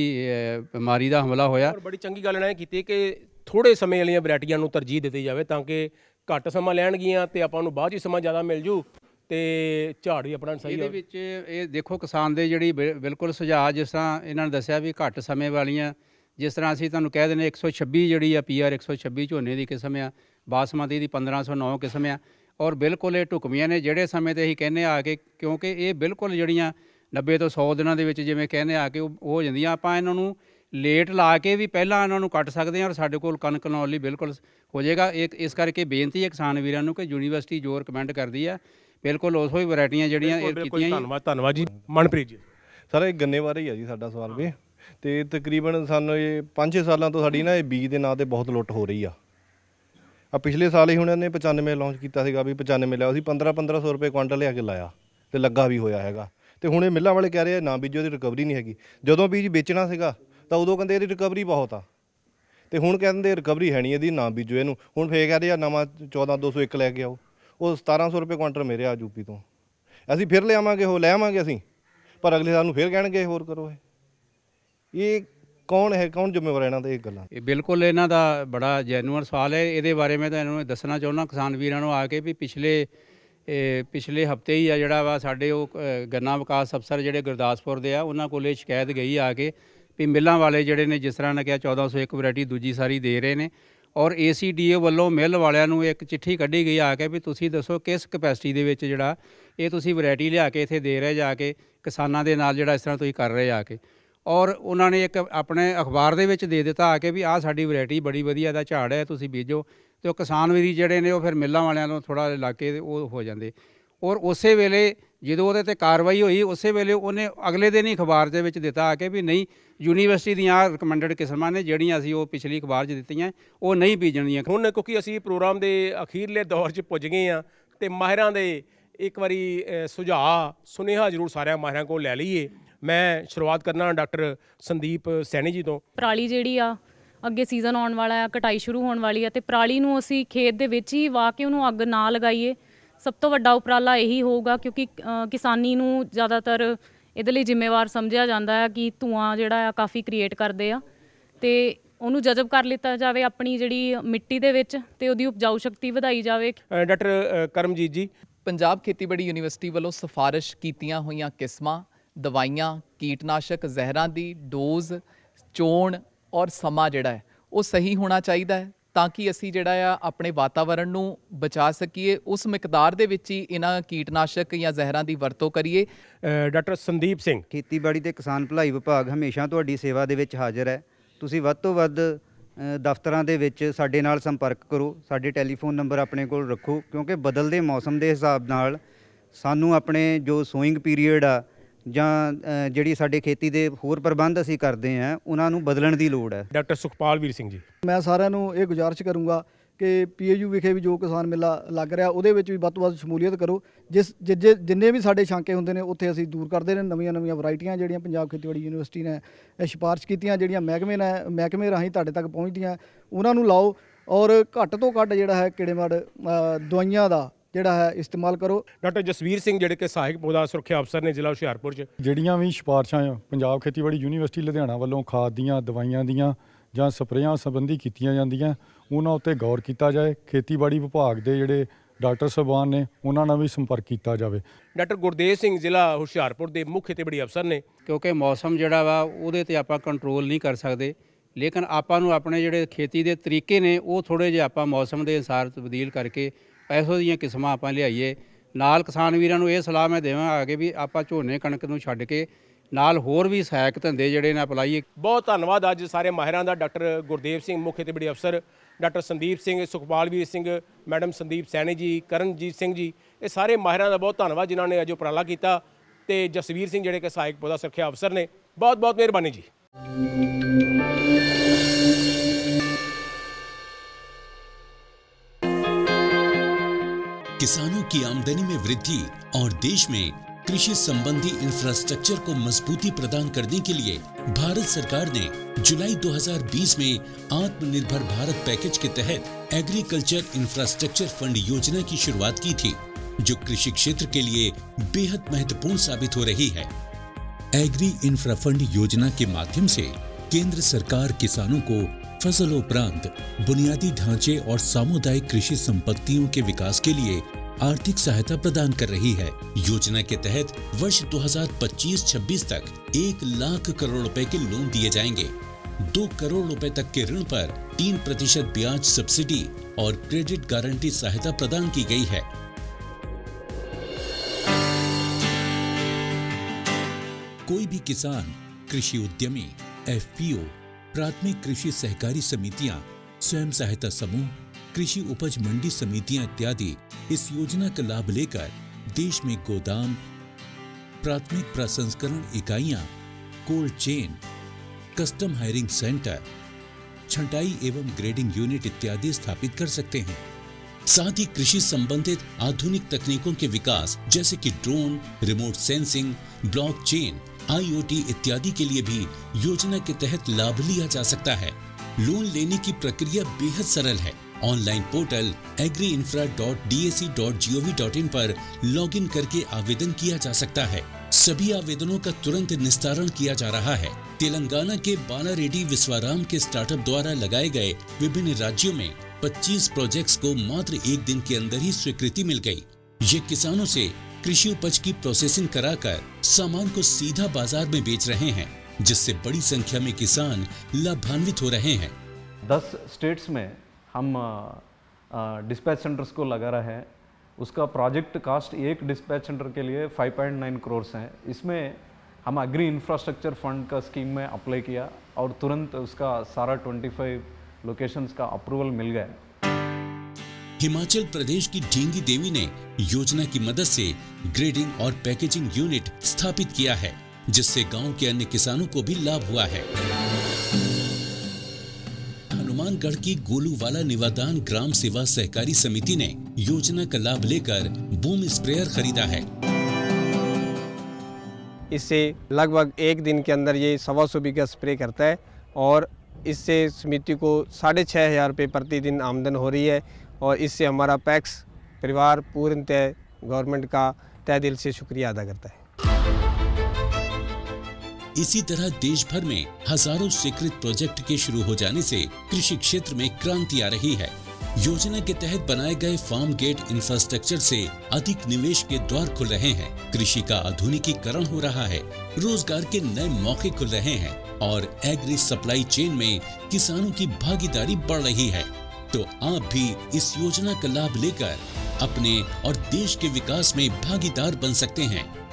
S2: ਬਿਮਾਰੀ ਦਾ ਹਮਲਾ ਹੋਇਆ ਔਰ ਬੜੀ ਚੰਗੀ ਗੱਲ ਇਹਨੇ ਕੀਤੀ ਕਿ ਥੋੜੇ ਸਮੇਂ ਵਾਲੀਆਂ ਵੈਰਾਈਟੀਆਂ ਨੂੰ ਤਰਜੀਹ ਦਿੱਤੀ ਜਾਵੇ ਤਾਂ ਕਿ ਘੱਟ ਸਮਾਂ ਲੈਣਗੀਆਂ ਤੇ ਆਪਾਂ ਨੂੰ ਬਾਅਦ ਵਿੱਚ ਸਮਾਂ ਜ਼ਿਆਦਾ ਮਿਲ ਜੂ ਤੇ ਝਾੜ ਵੀ ਆਪਣਾ ਸਹੀ ਇਹਦੇ ਵਿੱਚ ਇਹ ਦੇਖੋ ਕਿਸਾਨ ਦੇ ਜਿਹੜੀ ਬਿਲਕੁਲ ਸੁਝਾਅ ਜਿਸ ਤਰ੍ਹਾਂ ਇਹਨਾਂ ਨੇ ਦੱਸਿਆ ਵੀ ਘੱਟ ਸਮੇਂ ਵਾਲੀਆਂ ਜਿਸ ਤਰ੍ਹਾਂ ਅਸੀਂ ਤੁਹਾਨੂੰ ਕਹਿ ਦਿੰਦੇ 126 ਜਿਹੜੀ ਆ ਪੀਆਰ 126 ਝੋਨੇ ਦੀ ਕਿਸਮ ਆ ਬਾਸਮਤੀ ਦੀ 1509 ਕਿਸਮ ਆ ਔਰ ਬਿਲਕੁਲ ਇਹ ਟੁਕਮੀਆਂ ਨੇ ਜਿਹੜੇ ਸਮੇਂ ਤੇ ਅਸੀਂ ਕਹਿੰਨੇ ਆ ਕੇ ਕਿਉਂਕਿ ਇਹ ਬਿਲਕੁਲ ਜਿਹੜੀਆਂ 90 ਤੋਂ 100 ਦਿਨਾਂ ਦੇ ਵਿੱਚ ਜਿਵੇਂ ਕਹਿੰਨੇ ਆ ਕੇ ਉਹ ਹੋ ਜਾਂਦੀਆਂ ਆਪਾਂ ਇਹਨਾਂ ਨੂੰ ਲੇਟ ਲਾ ਕੇ ਵੀ ਪਹਿਲਾਂ ਇਹਨਾਂ ਨੂੰ ਕੱਟ ਸਕਦੇ ਆਂ ਔਰ ਸਾਡੇ ਕੋਲ ਕਣਕ ਲਾਉਣ ਲਈ ਬਿਲਕੁਲ ਹੋ ਜਾਏਗਾ ਇੱਕ ਇਸ ਕਰਕੇ ਬੇਨਤੀ ਹੈ ਕਿਸਾਨ ਵੀਰਾਂ ਨੂੰ ਕਿ ਯੂਨੀਵਰਸਿਟੀ ਜੋ ਰეკਮੈਂਡ ਕਰਦੀ ਆ ਬਿਲਕੁਲ ਉਸੋ ਹੀ ਵੈਰਾਈਟੀਆਂ ਜਿਹੜੀਆਂ
S1: ਇਹ ਕੀਤੀਆਂ ਧੰਨਵਾਦ
S9: ਧੰਨਵਾਦ ਜੀ ਮਨਪ੍ਰੀਤ ਜੀ ਸਰ ਇਹ ਗੰਨੇ ਬਾਰੇ ਹੀ ਆ ਜੀ ਸਾਡਾ ਸਵਾਲ ਵੀ ਤੇ ਤਕਰੀਬਨ ਸਾਨੂੰ ਇਹ 5-6 ਸਾਲਾਂ ਤੋਂ ਸਾਡੀ ਨਾ ਇਹ ਬੀਜ ਦੇ ਨਾਂ ਤੇ ਬਹੁਤ ਲੁੱਟ ਹੋ ਰਹੀ ਆ ਆ ਪਿਛਲੇ ਸਾਲ ਹੀ ਹੁਣ ਇਹਨੇ 95 ਲਾਂਚ ਕੀਤਾ ਸੀਗਾ ਵੀ 95 ਲਿਆ ਸੀ 15 1500 ਰੁਪਏ ਕੁਇੰਟਲ ਲਿਆ ਕੇ ਲਾਇਆ ਤੇ ਲੱਗਾ ਵੀ ਹੋਇਆ ਹੈਗਾ ਤੇ ਹੁਣ ਇਹ ਮਿੱਲਾਂ ਵਾਲੇ ਕਹਿ ਰਹੇ ਨਾ ਬੀਜੋ ਦੀ ਰਿਕਵਰੀ ਨਹੀਂ ਹੈਗੀ ਜਦੋਂ ਬੀਜ ਵੇਚਣਾ ਸੀਗਾ ਤਾਂ ਉਦੋਂ ਕਹਿੰਦੇ ਇਹਦੀ ਰਿਕਵਰੀ ਬਹੁਤ ਆ ਤੇ ਹੁਣ ਕਹਿੰਦੇ ਰਿਕਵਰੀ ਹੈ ਨਹੀਂ ਇਹਦੀ ਨਾ ਬੀਜੋ ਇਹਨੂੰ ਹੁਣ ਫੇਰ ਕਹਿੰਦੇ ਆ ਨਵਾਂ 14201 ਲੈ ਕੇ ਆਓ ਉਹ 1700 ਰੁਪਏ ਕੁਇੰਟਲ ਮੇਰੇ ਆ ਯੂਪੀ ਤੋਂ ਅਸੀਂ ਫਿਰ ਲਿਆਵਾਂਗੇ ਉਹ ਲੈ ਆਵਾਂਗੇ ਅਸੀਂ ਪਰ ਅਗਲੇ ਸਾਲ ਨੂੰ ਫਿਰ ਕਹਿਣਗੇ ਹੋਰ ਕਰੋ ਇਹ ਇਹ ਕੌਣ ਹੈ ਕੌਣ ਜ਼ਿੰਮੇਵਾਰ ਹੈ ਇਹਨਾਂ ਦੇ ਇਹ ਗੱਲਾਂ
S2: ਇਹ ਬਿਲਕੁਲ ਇਹਨਾਂ ਦਾ ਬੜਾ ਜੈਨੂਅਰ ਸਵਾਲ ਹੈ ਇਹਦੇ ਬਾਰੇ ਮੈਂ ਤਾਂ ਇਹਨਾਂ ਨੂੰ ਦੱਸਣਾ ਚਾਹੁੰਦਾ ਕਿਸਾਨ ਵੀਰਾਂ ਨੂੰ ਆ ਕੇ ਵੀ ਪਿਛਲੇ ਪਿਛਲੇ ਹਫਤੇ ਹੀ ਆ ਜਿਹੜਾ ਵਾ ਸਾਡੇ ਉਹ ਗੰਨਾ ਵਿਕਾਸ ਅਫਸਰ ਜਿਹੜੇ ਗੁਰਦਾਸਪੁਰ ਦੇ ਆ ਉਹਨਾਂ ਕੋਲੇ ਸ਼ਿਕਾਇਤ ਗਈ ਆ ਕੇ ਵੀ ਮਿੱਲਾਂ ਵਾਲੇ ਜਿਹੜੇ ਨੇ ਜਿਸ ਤਰ੍ਹਾਂ ਨੇ ਕਿਹਾ 1401 ਵੈਰਾਈਟੀ ਦੂਜੀ ਸਾਰੀ ਦੇ ਰਹੇ ਨੇ ਔਰ ਏਸੀਡੀਓ ਵੱਲੋਂ ਮਿਲ ਵਾਲਿਆਂ ਨੂੰ ਇੱਕ ਚਿੱਠੀ ਕੱਢੀ ਗਈ ਆ ਕੇ ਵੀ ਤੁਸੀਂ ਦੱਸੋ ਕਿਸ ਕਪੈਸਿਟੀ ਦੇ ਵਿੱਚ ਜਿਹੜਾ ਇਹ ਤੁਸੀਂ ਵੈਰਾਈਟੀ ਲਿਆ ਕੇ ਇੱਥੇ ਦੇ ਰਹੇ ਜਾ ਕੇ ਕਿਸਾਨਾਂ ਦੇ ਨਾਲ ਜਿਹੜਾ ਇਸ ਤਰ੍ਹਾਂ ਤੁਸੀਂ ਕਰ ਰਹੇ ਆ ਕੇ ਔਰ ਉਹਨਾਂ ਨੇ ਇੱਕ ਆਪਣੇ ਅਖਬਾਰ ਦੇ ਵਿੱਚ ਦੇ ਦਿੱਤਾ ਆ ਕੇ ਵੀ ਆਹ ਸਾਡੀ ਵੈਰਾਈਟੀ ਬੜੀ ਵਧੀਆ ਦਾ ਝਾੜ ਹੈ ਤੁਸੀਂ ਬੀਜੋ ਤੇ ਉਹ ਕਿਸਾਨ ਵੀਰੀ ਜਿਹੜੇ ਨੇ ਉਹ ਫਿਰ ਮਿੱਲਾਂ ਵਾਲਿਆਂ ਨੂੰ ਥੋੜਾ ਇਲਾਕੇ ਉਹ ਹੋ ਜਾਂਦੇ ਔਰ ਉਸੇ ਵੇਲੇ ਜਦੋਂ ਉਹਦੇ ਤੇ ਕਾਰਵਾਈ ਹੋਈ ਉਸੇ ਵੇਲੇ ਉਹਨੇ ਅਗਲੇ ਦਿਨ ਹੀ ਅਖਬਾਰ ਦੇ ਵਿੱਚ ਦਿੱਤਾ ਆ ਕੇ ਵੀ ਨਹੀਂ ਯੂਨੀਵਰਸਿਟੀ ਦੀਆਂ ਰეკਮੈਂਡਡ ਕਿਸਮਾਂ ਨੇ ਜਿਹੜੀਆਂ ਅਸੀਂ ਉਹ ਪਿਛਲੀ ਅਖਬਾਰ 'ਚ ਦਿੱਤੀਆਂ ਉਹ ਨਹੀਂ ਬੀਜਣੀਆਂ ਹੁਣ ਕਿਉਂਕਿ ਅਸੀਂ
S1: ਪ੍ਰੋਗਰਾਮ ਦੇ ਅਖੀਰਲੇ ਦੌਰ 'ਚ ਪੁੱਜ ਗਏ ਆ ਤੇ ਮਾਹਿਰਾਂ ਦੇ ਇੱਕ ਵਾਰੀ ਸੁਝਾਅ ਸੁਨੇਹਾ ਜ਼ਰੂਰ ਸਾਰਿਆਂ ਮਾਹਿਰਾਂ ਕੋਲ ਲੈ ਲਈਏ ਮੈਂ ਸ਼ੁਰੂਆਤ ਕਰਨਾ ਡਾਕਟਰ ਸੰਦੀਪ ਸੈਣੀ ਜੀ ਤੋਂ
S5: ਪਰਾਲੀ ਜਿਹੜੀ ਆ ਅੱਗੇ ਸੀਜ਼ਨ ਆਉਣ ਵਾਲਾ ਆ ਕਟਾਈ ਸ਼ੁਰੂ ਹੋਣ ਵਾਲੀ ਆ ਤੇ ਪਰਾਲੀ ਨੂੰ ਅਸੀਂ ਖੇਤ ਦੇ ਵਿੱਚ ਹੀ ਵਾ ਕੇ ਉਹਨੂੰ ਅੱਗ ਨਾ ਲਗਾਈਏ ਸਭ ਤੋਂ ਵੱਡਾ ਉਪਰਾਲਾ ਇਹੀ ਹੋਊਗਾ ਕਿਉਂਕਿ ਕਿਸਾਨੀ ਨੂੰ ਜ਼ਿਆਦਾਤਰ ਇਹਦੇ ਲਈ ਜ਼ਿੰਮੇਵਾਰ ਸਮਝਿਆ ਜਾਂਦਾ ਹੈ ਕਿ ਧੂਆਂ ਜਿਹੜਾ ਆ ਕਾਫੀ ਕ੍ਰੀਏਟ ਕਰਦੇ ਆ ਤੇ ਉਹਨੂੰ ਜਜ਼ਬ ਕਰ ਲਿੱਤਾ ਜਾਵੇ ਆਪਣੀ ਜਿਹੜੀ ਮਿੱਟੀ ਦੇ ਵਿੱਚ ਤੇ ਉਹਦੀ ਉਪਜਾਊ ਸ਼ਕਤੀ ਵਧਾਈ ਜਾਵੇ
S8: ਡਾਕਟਰ ਕਰਮਜੀਤ ਜੀ ਪੰਜਾਬ ਖੇਤੀਬਾੜੀ ਯੂਨੀਵਰਸਿਟੀ ਵੱਲੋਂ ਸਿਫਾਰਿਸ਼ ਕੀਤੀਆਂ ਹੋਈਆਂ ਕਿਸਮਾਂ ਦਵਾਈਆਂ ਕੀਟਨਾਸ਼ਕ ਜ਼ਹਿਰਾਂ ਦੀ ਡੋਜ਼ ਚੋਣ ਔਰ ਸਮਾਂ ਜਿਹੜਾ ਹੈ ਉਹ ਸਹੀ ਹੋਣਾ ਚਾਹੀਦਾ ਹੈ ਤਾਂ ਕਿ ਅਸੀਂ ਜਿਹੜਾ ਆ ਆਪਣੇ ਵਾਤਾਵਰਣ ਨੂੰ ਬਚਾ ਸਕੀਏ ਉਸ ਮਿਕਦਾਰ ਦੇ ਵਿੱਚ ਹੀ ਇਹਨਾਂ ਕੀਟਨਾਸ਼ਕ ਜਾਂ ਜ਼ਹਿਰਾਂ ਦੀ ਵਰਤੋਂ ਕਰੀਏ
S7: ਡਾਕਟਰ ਸੰਦੀਪ ਸਿੰਘ ਖੇਤੀਬਾੜੀ ਤੇ ਕਿਸਾਨ ਭਲਾਈ ਵਿਭਾਗ ਹਮੇਸ਼ਾ ਤੁਹਾਡੀ ਸੇਵਾ ਦੇ ਵਿੱਚ ਹਾਜ਼ਰ ਹੈ ਤੁਸੀਂ ਵੱਧ ਤੋਂ ਵੱਧ ਦਫ਼ਤਰਾਂ ਦੇ ਵਿੱਚ ਸਾਡੇ ਨਾਲ ਸੰਪਰਕ ਕਰੋ ਸਾਡੇ ਟੈਲੀਫੋਨ ਨੰਬਰ ਆਪਣੇ ਕੋਲ ਰੱਖੋ ਕਿਉਂਕਿ ਬਦਲਦੇ ਮੌਸਮ ਦੇ ਹਿਸਾਬ ਨਾਲ ਸਾਨੂੰ ਆਪਣੇ ਜੋ ਸੋਇੰਗ ਪੀਰੀਅਡ ਆ ਜਾਂ ਜਿਹੜੀ ਸਾਡੇ ਖੇਤੀ ਦੇ ਹੋਰ ਪ੍ਰਬੰਧ ਅਸੀਂ ਕਰਦੇ ਆ ਉਹਨਾਂ ਨੂੰ ਬਦਲਣ ਦੀ ਲੋੜ ਹੈ
S6: ਡਾਕਟਰ ਸੁਖਪਾਲ ਵੀਰ ਸਿੰਘ ਜੀ ਮੈਂ ਸਾਰਿਆਂ ਨੂੰ ਇਹ ਗੁਜ਼ਾਰਿਸ਼ ਕਰੂੰਗਾ ਕਿ ਪੀਏਯੂ ਵਿਖੇ ਵੀ ਜੋ ਕਿਸਾਨ ਮੇਲਾ ਲੱਗ ਰਿਹਾ ਉਹਦੇ ਵਿੱਚ ਵੀ ਵੱਧ ਤੋਂ ਵੱਧ ਸ਼ਮੂਲੀਅਤ ਕਰੋ ਜਿਸ ਜਿੰਨੇ ਵੀ ਸਾਡੇ ਸ਼ਾਂਕੇ ਹੁੰਦੇ ਨੇ ਉੱਥੇ ਅਸੀਂ ਦੂਰ ਕਰਦੇ ਨੇ ਨਵੀਆਂ ਨਵੀਆਂ ਵੈਰਾਈਟੀਆਂ ਜਿਹੜੀਆਂ ਪੰਜਾਬ ਖੇਤੀਬਾੜੀ ਯੂਨੀਵਰਸਿਟੀ ਨੇ ਸਿਫਾਰਿਸ਼ ਕੀਤੀਆਂ ਜਿਹੜੀਆਂ ਮਹਿਕਮੇ ਨੇ ਮਹਿਕਮੇ ਰਾਹੀਂ ਤੁਹਾਡੇ ਤੱਕ ਪਹੁੰਚਦੀਆਂ ਉਹਨਾਂ ਨੂੰ ਲਾਓ ਔਰ ਘੱਟ ਤੋਂ ਘੱਟ ਜਿਹੜਾ ਹੈ ਕਿੜੇਮੜ ਦਵਾਈਆਂ ਦਾ ਜਿਹੜਾ ਹੈ ਇਸਤੇਮਾਲ ਕਰੋ ਡਾਕਟਰ
S1: ਜਸਵੀਰ ਸਿੰਘ ਜਿਹੜੇ ਕਿ ਸਹਾਇਕ ਪੌਦਾ ਸੁਰੱਖਿਆ ਅਫਸਰ ਨੇ ਜ਼ਿਲ੍ਹਾ ਹੁਸ਼ਿਆਰਪੁਰ 'ਚ
S3: ਜਿਹੜੀਆਂ ਵੀ ਸਿਫਾਰਸ਼ਾਂ ਆ ਪੰਜਾਬ ਖੇਤੀਬਾੜੀ ਯੂਨੀਵਰਸਿਟੀ ਲੁਧਿਆਣਾ ਵੱਲੋਂ ਖਾਦ ਦੀਆਂ ਦਵਾਈਆਂ ਦੀਆਂ ਜਾਂ ਸਪਰੇਆਂ ਸੰਬੰਧੀ ਕੀਤੀਆਂ ਜਾਂਦੀਆਂ ਉਹਨਾਂ ਉੱਤੇ ਗੌਰ ਕੀਤਾ ਜਾਏ ਖੇਤੀਬਾੜੀ ਵਿਭਾਗ ਦੇ ਜਿਹੜੇ ਡਾਕਟਰ ਸਬਾਨ ਨੇ ਉਹਨਾਂ ਨਾਲ ਵੀ ਸੰਪਰਕ ਕੀਤਾ ਜਾਵੇ ਡਾਕਟਰ ਗੁਰਦੇਵ
S2: ਸਿੰਘ ਜ਼ਿਲ੍ਹਾ ਹੁਸ਼ਿਆਰਪੁਰ ਦੇ ਮੁੱਖ ਖੇਤੀਬਾੜੀ ਅਫਸਰ ਨੇ ਕਿਉਂਕਿ ਮੌਸਮ ਜਿਹੜਾ ਵਾ ਉਹਦੇ ਤੇ ਆਪਾਂ ਕੰਟਰੋਲ ਨਹੀਂ ਕਰ ਸਕਦੇ ਲੇਕਿਨ ਆਪਾਂ ਨੂੰ ਆਪਣੇ ਜਿਹੜੇ ਖੇਤੀ ਦੇ ਤਰੀਕੇ ਨੇ ਉਹ ਥੋੜੇ ਜਿਹਾ ਆਪਾਂ ਮੌਸਮ ਦੇ ਅਨਸਾਰ ਤਬਦੀਲ ਕਰਕੇ ਪੈਸੋ ਦੀਆਂ ਕਿਸਮਾਂ ਆਪਾਂ ਲਿਆਈਏ ਨਾਲ ਕਿਸਾਨ ਵੀਰਾਂ ਨੂੰ ਇਹ ਸਲਾਹ ਮੈਂ ਦੇਵਾਂ ਆ ਕੇ ਵੀ ਆਪਾਂ ਝੋਨੇ ਕਣਕ ਨੂੰ ਛੱਡ ਕੇ ਨਾਲ ਹੋਰ ਵੀ ਸਹਾਇਕ ਧੰਦੇ ਜਿਹੜੇ ਨੇ ਅਪਲਾਈਏ ਬਹੁਤ
S1: ਧੰਨਵਾਦ ਅੱਜ ਸਾਰੇ ਮਾਹਿਰਾਂ ਦਾ ਡਾਕਟਰ ਗੁਰਦੇਵ ਸਿੰਘ ਮੁੱਖ ਬੜੀ ਅਫਸਰ ਡਾਕਟਰ ਸੰਦੀਪ ਸਿੰਘ ਸੁਖਪਾਲਵੀਰ ਸਿੰਘ ਮੈਡਮ ਸੰਦੀਪ ਸੈਣੀ ਜੀ ਕਰਨਜੀਤ ਸਿੰਘ ਜੀ ਇਹ ਸਾਰੇ ਮਾਹਿਰਾਂ ਦਾ ਬਹੁਤ ਧੰਨਵਾਦ ਜਿਨ੍ਹਾਂ ਨੇ ਅੱਜ ਉਪਰਾਲਾ ਕੀਤਾ ਤੇ ਜਸਵੀਰ ਸਿੰਘ ਜਿਹੜੇ ਕਿ ਸਹਾਇਕ ਪੌਦਾ ਸੁਰੱਖਿਆ ਅਫਸਰ ਨੇ ਬਹੁਤ ਬਹੁਤ ਮਿਹਰਬਾਨੀ ਜੀ
S10: किसानों की आमदनी में वृद्धि और देश में कृषि संबंधी इंफ्रास्ट्रक्चर को मजबूती प्रदान करने के लिए भारत सरकार ने जुलाई 2020 में आत्मनिर्भर भारत पैकेज के तहत एग्रीकल्चर इंफ्रास्ट्रक्चर फंड योजना की शुरुआत की थी जो कृषि क्षेत्र के लिए बेहद महत्वपूर्ण साबित हो रही है एग्री इंफ्रा फंड योजना के माध्यम से केंद्र सरकार किसानों को फसल उपरांत बुनियादी ढांचे और सामुदायिक कृषि संपत्तियों के विकास के लिए आर्थिक सहायता प्रदान कर रही है योजना के तहत वर्ष 2025-26 तक एक लाख करोड़ रुपए के लोन दिए जाएंगे दो करोड़ रुपए तक के ऋण पर तीन प्रतिशत ब्याज सब्सिडी और क्रेडिट गारंटी सहायता प्रदान की गई है कोई भी किसान कृषि उद्यमी एफ प्राथमिक कृषि सहकारी समितियां स्वयं सहायता समूह कृषि उपज मंडी समितियां इत्यादि इस योजना का लाभ लेकर देश में गोदाम प्राथमिक प्रसंस्करण इकाइयां cold chain custom hiring centre छंटाई एवं ग्रेडिंग यूनिट इत्यादि स्थापित कर सकते हैं साथ ही कृषि संबंधित आधुनिक तकनीकों के विकास जैसे कि drone remote sensing blockchain IoT इत्यादि के लिए भी योजना के तहत लाभ लिया जा सकता है लोन लेने की प्रक्रिया बेहद सरल है online portal agri infra dot D S C dot G O V dot in पर लॉग इन करके आवेदन किया जा सकता है सभी आवेदनों का तुरंत निस्तारण किया जा रहा है तेलंगाना के बाला रेड्डी विश्वाराम के स्टार्टअप द्वारा लगाए गए विभिन्न राज्यों में 25 प्रोजेक्ट्स को मात्र एक दिन के अंदर ही स्वीकृति मिल गई ये किसानों से कृषि उपज की प्रोसेसिंग कराकर सामान को सीधा बाजार में बेच रहे हैं जिससे बड़ी संख्या में किसान लाभान्वित हो रहे हैं दस स्टेट्स में हम
S2: डिस्पैच सेंटर्स को लगा रहे हैं उसका प्रोजेक्ट कास्ट एक डिस्पैच सेंटर के लिए 5.9 करोड़ है इसमें हम अग्री इंफ्रास्ट्रक्चर फंड का स्कीम में अप्लाई किया और तुरंत उसका सारा 25 लोकेशंस का अप्रूवल मिल गया
S10: हिमाचल प्रदेश की ढींगी देवी ने योजना की मदद से ग्रेडिंग और पैकेजिंग यूनिट स्थापित किया है जिससे गांव के अन्य किसानों को भी लाभ हुआ है हनुमानगढ़ की गोलूवाला निवादान ग्राम सेवा सहकारी समिति ने योजना का लाभ लेकर बूम स्प्रेयर खरीदा है
S2: इससे लगभग एक दिन के अंदर ये सवा सौ बीघा स्प्रे करता है और इससे समिति को साढ़े छः हज़ार रुपये प्रतिदिन आमदन हो रही है और इससे हमारा पैक्स परिवार पूर्णतः गवर्नमेंट का तय दिल से शुक्रिया अदा
S10: करता है इसी तरह देश भर में हजारों स्वीकृत प्रोजेक्ट के शुरू हो जाने से कृषि क्षेत्र में क्रांति आ रही है योजना के तहत बनाए गए फार्म गेट इंफ्रास्ट्रक्चर से अधिक निवेश के द्वार खुल रहे हैं कृषि का आधुनिकीकरण हो रहा है रोजगार के नए मौके खुल रहे हैं और एग्री सप्लाई चेन में किसानों की भागीदारी बढ़ रही है तो आप भी इस योजना का लाभ लेकर अपने और देश के विकास में भागीदार बन सकते हैं